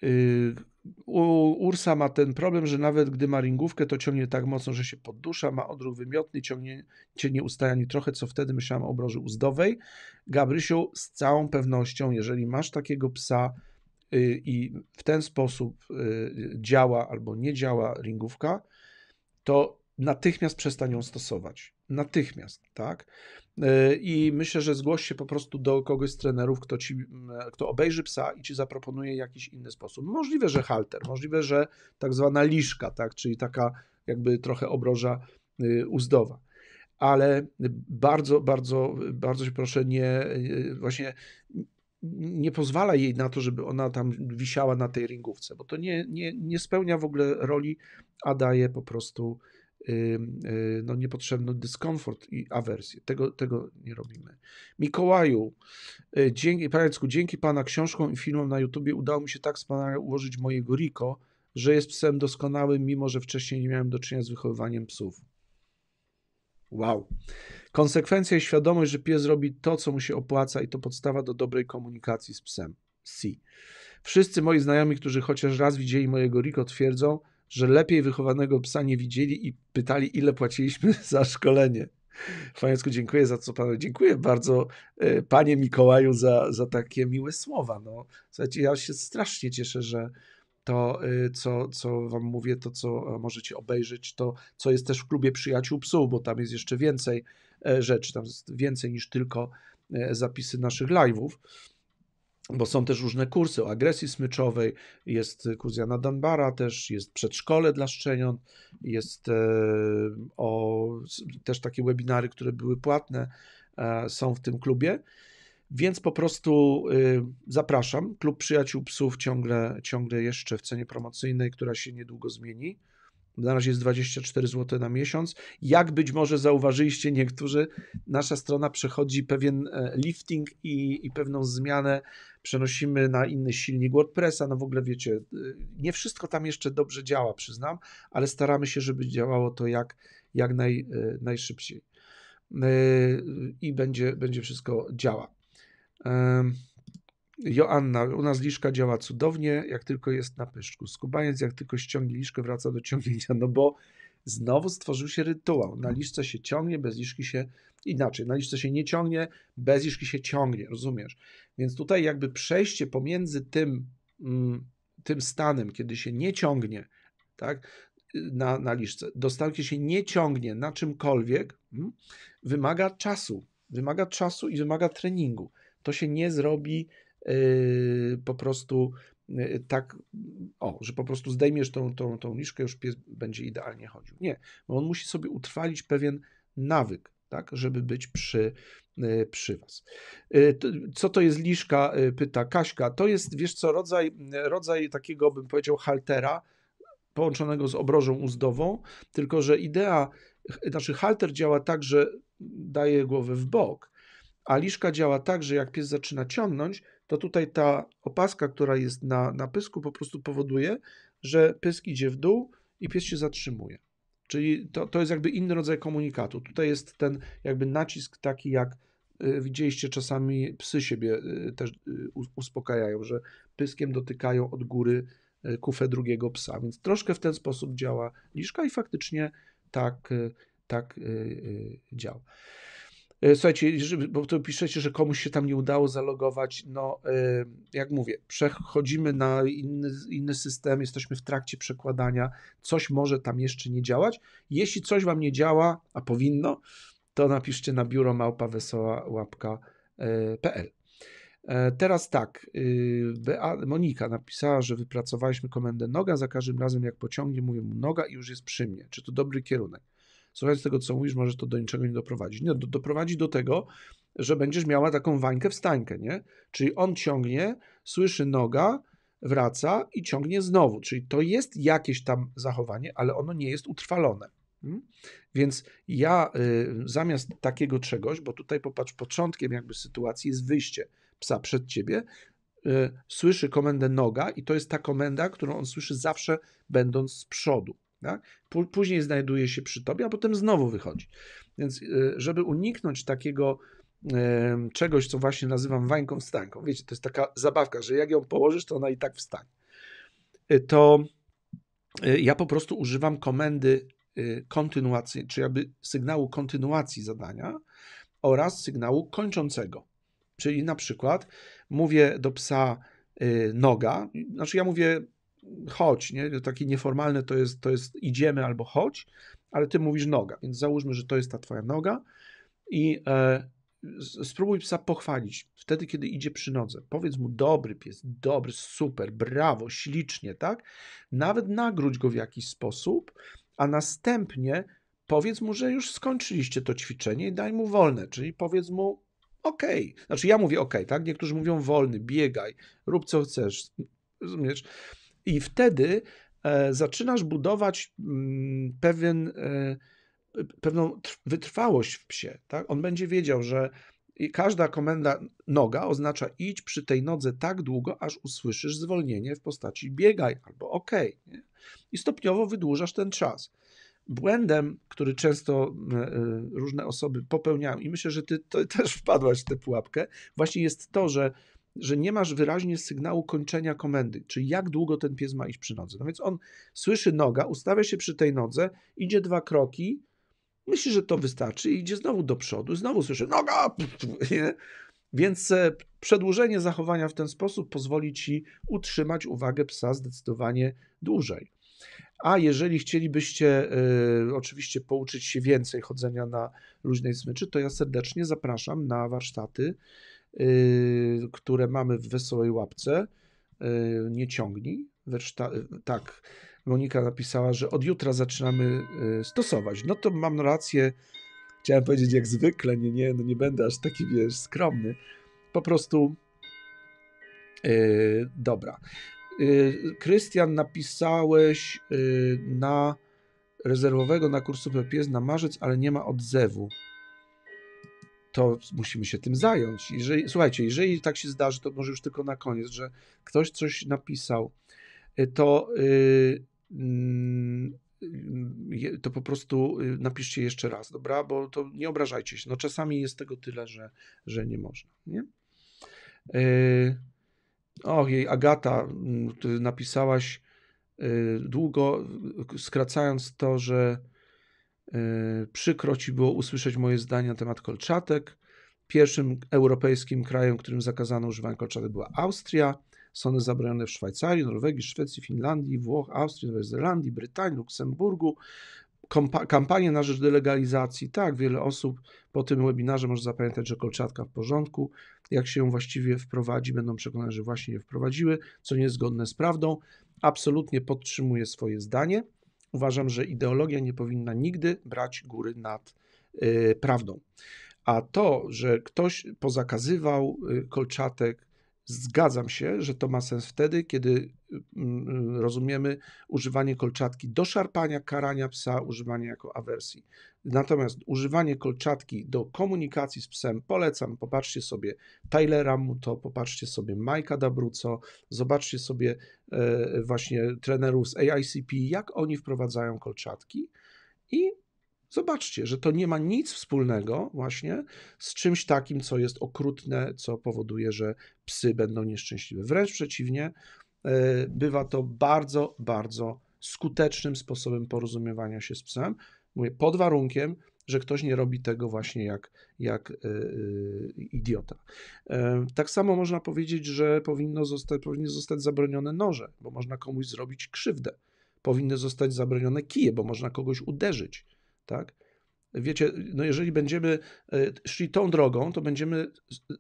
u Ursa ma ten problem, że nawet gdy ma ringówkę, to ciągnie tak mocno, że się poddusza, ma odruch wymiotny, ciągnięcie nie ustaje trochę, co wtedy myślałem o obroży uzdowej. Gabrysiu, z całą pewnością, jeżeli masz takiego psa y, i w ten sposób y, działa albo nie działa ringówka, to natychmiast przestań ją stosować natychmiast, tak? E, I myślę, że zgłoś się po prostu do kogoś z trenerów, kto, ci, kto obejrzy psa i ci zaproponuje jakiś inny sposób. Możliwe, że halter, możliwe, że tak zwana liszka, tak? czyli taka jakby trochę obroża y, uzdowa. Ale bardzo, bardzo, bardzo się proszę, nie, y, właśnie nie pozwala jej na to, żeby ona tam wisiała na tej ringówce, bo to nie, nie, nie spełnia w ogóle roli, a daje po prostu Y, no, niepotrzebny dyskomfort i awersję. Tego, tego nie robimy. Mikołaju, y, dzięki, dzięki Pana książkom i filmom na YouTubie udało mi się tak wspaniale ułożyć mojego Riko, że jest psem doskonałym, mimo że wcześniej nie miałem do czynienia z wychowywaniem psów. Wow. Konsekwencja i świadomość, że pies robi to, co mu się opłaca i to podstawa do dobrej komunikacji z psem. Si. Wszyscy moi znajomi, którzy chociaż raz widzieli mojego Riko, twierdzą, że lepiej wychowanego psa nie widzieli i pytali, ile płaciliśmy za szkolenie. Fajecku, dziękuję za co panu. Dziękuję bardzo e, panie Mikołaju za, za takie miłe słowa. No, słuchajcie, ja się strasznie cieszę, że to, e, co, co wam mówię, to, co e, możecie obejrzeć, to, co jest też w klubie przyjaciół psów, bo tam jest jeszcze więcej rzeczy, tam jest więcej niż tylko zapisy naszych live'ów bo są też różne kursy o agresji smyczowej, jest y, kurs Jana Danbara też, jest przedszkole dla szczeniąt, jest e, o, też takie webinary, które były płatne, e, są w tym klubie. Więc po prostu y, zapraszam. Klub Przyjaciół Psów ciągle, ciągle jeszcze w cenie promocyjnej, która się niedługo zmieni na razie jest 24 zł na miesiąc. Jak być może zauważyliście niektórzy, nasza strona przechodzi pewien e, lifting i, i pewną zmianę. Przenosimy na inny silnik WordPressa. No w ogóle wiecie, e, nie wszystko tam jeszcze dobrze działa, przyznam, ale staramy się, żeby działało to jak, jak naj, e, najszybciej. I będzie, będzie wszystko działa. Joanna, u nas liszka działa cudownie, jak tylko jest na pyszczku. Skubaniec, jak tylko ściągnie liszkę, wraca do ciągnięcia, no bo znowu stworzył się rytuał. Na mhm. liszce się ciągnie, bez liszki się inaczej. Na liszce się nie ciągnie, bez liszki się ciągnie, rozumiesz? Więc tutaj jakby przejście pomiędzy tym, mm, tym stanem, kiedy się nie ciągnie, tak, na, na liszce, do stanu, kiedy się nie ciągnie na czymkolwiek, mm, wymaga czasu. Wymaga czasu i wymaga treningu. To się nie zrobi Y, po prostu y, tak, o, że po prostu zdejmiesz tą, tą, tą liszkę, już pies będzie idealnie chodził. Nie, bo on musi sobie utrwalić pewien nawyk, tak, żeby być przy, y, przy Was. Co to jest liszka, pyta Kaśka. To jest, wiesz co, rodzaj, rodzaj takiego, bym powiedział, haltera, połączonego z obrożą uzdową, tylko że idea, znaczy halter działa tak, że daje głowę w bok, a liszka działa tak, że jak pies zaczyna ciągnąć, to tutaj ta opaska, która jest na, na pysku, po prostu powoduje, że pysk idzie w dół i pies się zatrzymuje. Czyli to, to jest jakby inny rodzaj komunikatu. Tutaj jest ten jakby nacisk taki, jak y, widzieliście czasami psy siebie y, też y, uspokajają, że pyskiem dotykają od góry kufę drugiego psa. Więc troszkę w ten sposób działa liszka i faktycznie tak, tak działa. E, słuchajcie, bo tu piszecie, że komuś się tam nie udało zalogować. No, e, jak mówię, przechodzimy na inny, inny system, jesteśmy w trakcie przekładania. Coś może tam jeszcze nie działać. Jeśli coś Wam nie działa, a powinno, to napiszcie na biuro małpa wesoła łapka.pl. E, teraz tak, y, Monika napisała, że wypracowaliśmy komendę noga, za każdym razem jak pociągnie mówię mu noga i już jest przy mnie. Czy to dobry kierunek? słuchając tego, co mówisz, może to do niczego nie doprowadzić. Nie, do, doprowadzi do tego, że będziesz miała taką wańkę wstańkę, nie? Czyli on ciągnie, słyszy noga, wraca i ciągnie znowu. Czyli to jest jakieś tam zachowanie, ale ono nie jest utrwalone. Hmm? Więc ja y, zamiast takiego czegoś, bo tutaj popatrz, początkiem jakby sytuacji jest wyjście psa przed ciebie, y, słyszy komendę noga i to jest ta komenda, którą on słyszy zawsze będąc z przodu tak? Później znajduje się przy tobie, a potem znowu wychodzi. Więc y, żeby uniknąć takiego y, czegoś, co właśnie nazywam wańką wstanką, wiecie, to jest taka zabawka, że jak ją położysz, to ona i tak wstanie, y, to ja po prostu używam komendy kontynuacji, czy jakby sygnału kontynuacji zadania oraz sygnału kończącego. Czyli na przykład mówię do psa noga, znaczy ja mówię chodź, nie? Takie nieformalne to jest, to jest idziemy albo chodź, ale ty mówisz noga, więc załóżmy, że to jest ta twoja noga i e, spróbuj psa pochwalić wtedy, kiedy idzie przy nodze. Powiedz mu, dobry pies, dobry, super, brawo, ślicznie, tak? Nawet nagródź go w jakiś sposób, a następnie powiedz mu, że już skończyliście to ćwiczenie i daj mu wolne, czyli powiedz mu, okej, okay. znaczy ja mówię okej, okay, tak? Niektórzy mówią wolny, biegaj, rób co chcesz, rozumiesz? I wtedy e, zaczynasz budować mm, pewien, e, pewną wytrwałość w psie. Tak? On będzie wiedział, że każda komenda noga oznacza idź przy tej nodze tak długo, aż usłyszysz zwolnienie w postaci biegaj albo ok. Nie? I stopniowo wydłużasz ten czas. Błędem, który często e, różne osoby popełniają, i myślę, że ty też wpadłaś w tę pułapkę, właśnie jest to, że że nie masz wyraźnie sygnału kończenia komendy, czyli jak długo ten pies ma iść przy nodze. No więc on słyszy noga, ustawia się przy tej nodze, idzie dwa kroki, myśli, że to wystarczy i idzie znowu do przodu, znowu słyszy noga, więc e, przedłużenie zachowania w ten sposób pozwoli ci utrzymać uwagę psa zdecydowanie dłużej. A jeżeli chcielibyście y, oczywiście pouczyć się więcej chodzenia na luźnej smyczy, to ja serdecznie zapraszam na warsztaty Y, które mamy w wesołej łapce, y, nie ciągnij. Y, tak, Monika napisała, że od jutra zaczynamy stosować. No to mam rację. Chciałem powiedzieć jak zwykle, nie, nie, no nie będę aż taki, wiesz, skromny. Po prostu yy, dobra. Krystian, yy, napisałeś yy, na rezerwowego na kursu PPS na marzec, ale nie ma odzewu to musimy się tym zająć. Jeżeli, słuchajcie, jeżeli tak się zdarzy, to może już tylko na koniec, że ktoś coś napisał, y, to, yy, to po prostu y, napiszcie jeszcze raz, dobra? Bo to nie obrażajcie się. No czasami jest tego tyle, że, że nie można, nie? Yy, jej Agata, mm, napisałaś y, długo, skracając to, że E, przykro ci było usłyszeć moje zdanie na temat kolczatek. Pierwszym europejskim krajem, którym zakazano używania kolczatek była Austria. Są one zabronione w Szwajcarii, Norwegii, Szwecji, Finlandii, Włoch, Austrii, Nowej Zelandii, Brytanii, Luksemburgu. Kampanie na rzecz delegalizacji. Tak, wiele osób po tym webinarze może zapamiętać, że kolczatka w porządku. Jak się ją właściwie wprowadzi, będą przekonane, że właśnie je wprowadziły, co nie jest zgodne z prawdą. Absolutnie podtrzymuję swoje zdanie uważam, że ideologia nie powinna nigdy brać góry nad y, prawdą. A to, że ktoś pozakazywał y, kolczatek, Zgadzam się, że to ma sens wtedy, kiedy mm, mm, rozumiemy używanie kolczatki do szarpania, karania psa, używanie jako awersji. Natomiast używanie kolczatki do komunikacji z psem polecam. Popatrzcie sobie Tylera Muto, popatrzcie sobie Majka Dabruco, zobaczcie sobie e, właśnie trenerów z AICP, jak oni wprowadzają kolczatki i Zobaczcie, że to nie ma nic wspólnego właśnie z czymś takim, co jest okrutne, co powoduje, że psy będą nieszczęśliwe. Wręcz przeciwnie, e, bywa to bardzo, bardzo skutecznym sposobem porozumiewania się z psem. Mówię, pod warunkiem, że ktoś nie robi tego właśnie jak, jak yy, idiota. Yy, tak samo można powiedzieć, że powinno zostać, powinny zostać zabronione noże, bo można komuś zrobić krzywdę. Powinny zostać zabronione kije, bo można kogoś uderzyć tak? Wiecie, no jeżeli będziemy e, szli tą drogą, to będziemy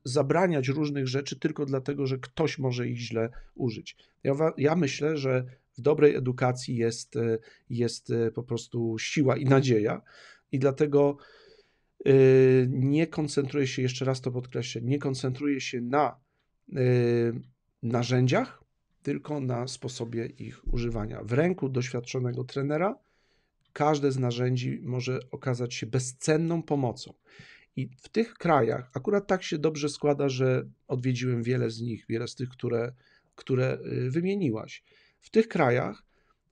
zabraniać różnych rzeczy tylko dlatego, że ktoś może ich źle użyć. Ja, ja myślę, że w dobrej edukacji jest, e, jest e, po prostu siła i nadzieja, i dlatego nie koncentruję się, jeszcze raz to podkreślę, nie koncentruję się na narzędziach, tylko na sposobie ich używania. W ręku doświadczonego trenera każde z narzędzi może okazać się bezcenną pomocą. I w tych krajach akurat tak się dobrze składa, że odwiedziłem wiele z nich, wiele z tych, które, które y, wymieniłaś. W tych krajach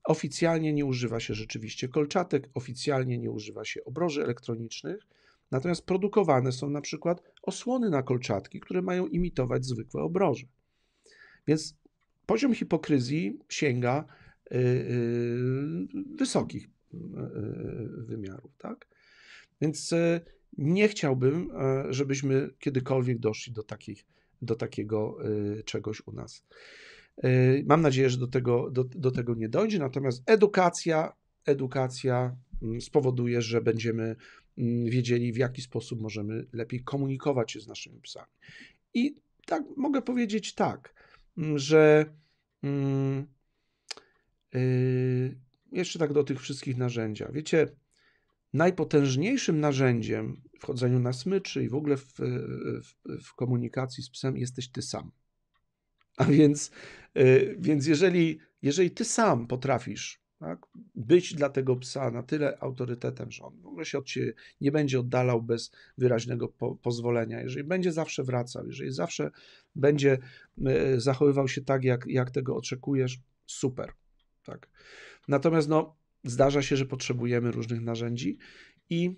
oficjalnie nie używa się rzeczywiście kolczatek, oficjalnie nie używa się obroży elektronicznych, natomiast produkowane są na przykład osłony na kolczatki, które mają imitować zwykłe obroże. Więc poziom hipokryzji sięga y, y, wysokich E, e, wymiarów, tak? Więc e, nie chciałbym, żebyśmy kiedykolwiek doszli do, takich, do takiego czegoś u nas. Mam nadzieję, że do tego, do, do tego nie dojdzie, natomiast edukacja, edukacja mm, spowoduje, że będziemy mm, wiedzieli, w jaki sposób możemy lepiej komunikować się z naszymi psami. I tak mogę powiedzieć tak, mm, że jeszcze tak do tych wszystkich narzędzia. Wiecie, najpotężniejszym narzędziem w chodzeniu na smyczy i w ogóle w, w, w komunikacji z psem jesteś ty sam. A więc, y, więc jeżeli, jeżeli ty sam potrafisz tak, być dla tego psa na tyle autorytetem, że on w ogóle się od ciebie nie będzie oddalał bez wyraźnego po pozwolenia, jeżeli będzie zawsze wracał, jeżeli zawsze będzie y, zachowywał się tak, jak, jak tego oczekujesz, super. Tak. Natomiast no, zdarza się, że potrzebujemy różnych narzędzi i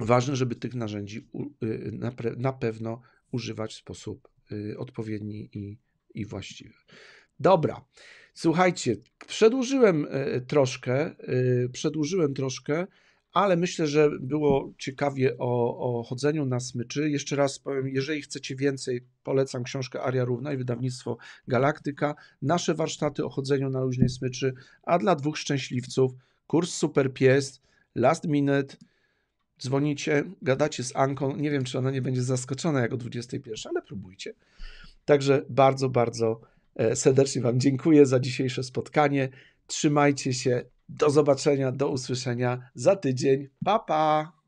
ważne, żeby tych narzędzi y, na pewno używać w sposób y, odpowiedni i, i właściwy. Dobra, słuchajcie, przedłużyłem y, troszkę, przedłużyłem troszkę ale myślę, że było ciekawie o, o chodzeniu na smyczy. Jeszcze raz powiem, jeżeli chcecie więcej, polecam książkę Aria Równa i wydawnictwo Galaktyka, nasze warsztaty o chodzeniu na luźnej smyczy, a dla dwóch szczęśliwców kurs Super Pies, Last Minute, dzwonicie, gadacie z Anką, nie wiem, czy ona nie będzie zaskoczona jako 21, ale próbujcie. Także bardzo, bardzo e, serdecznie Wam dziękuję za dzisiejsze spotkanie. Trzymajcie się, do zobaczenia, do usłyszenia za tydzień. Pa, pa!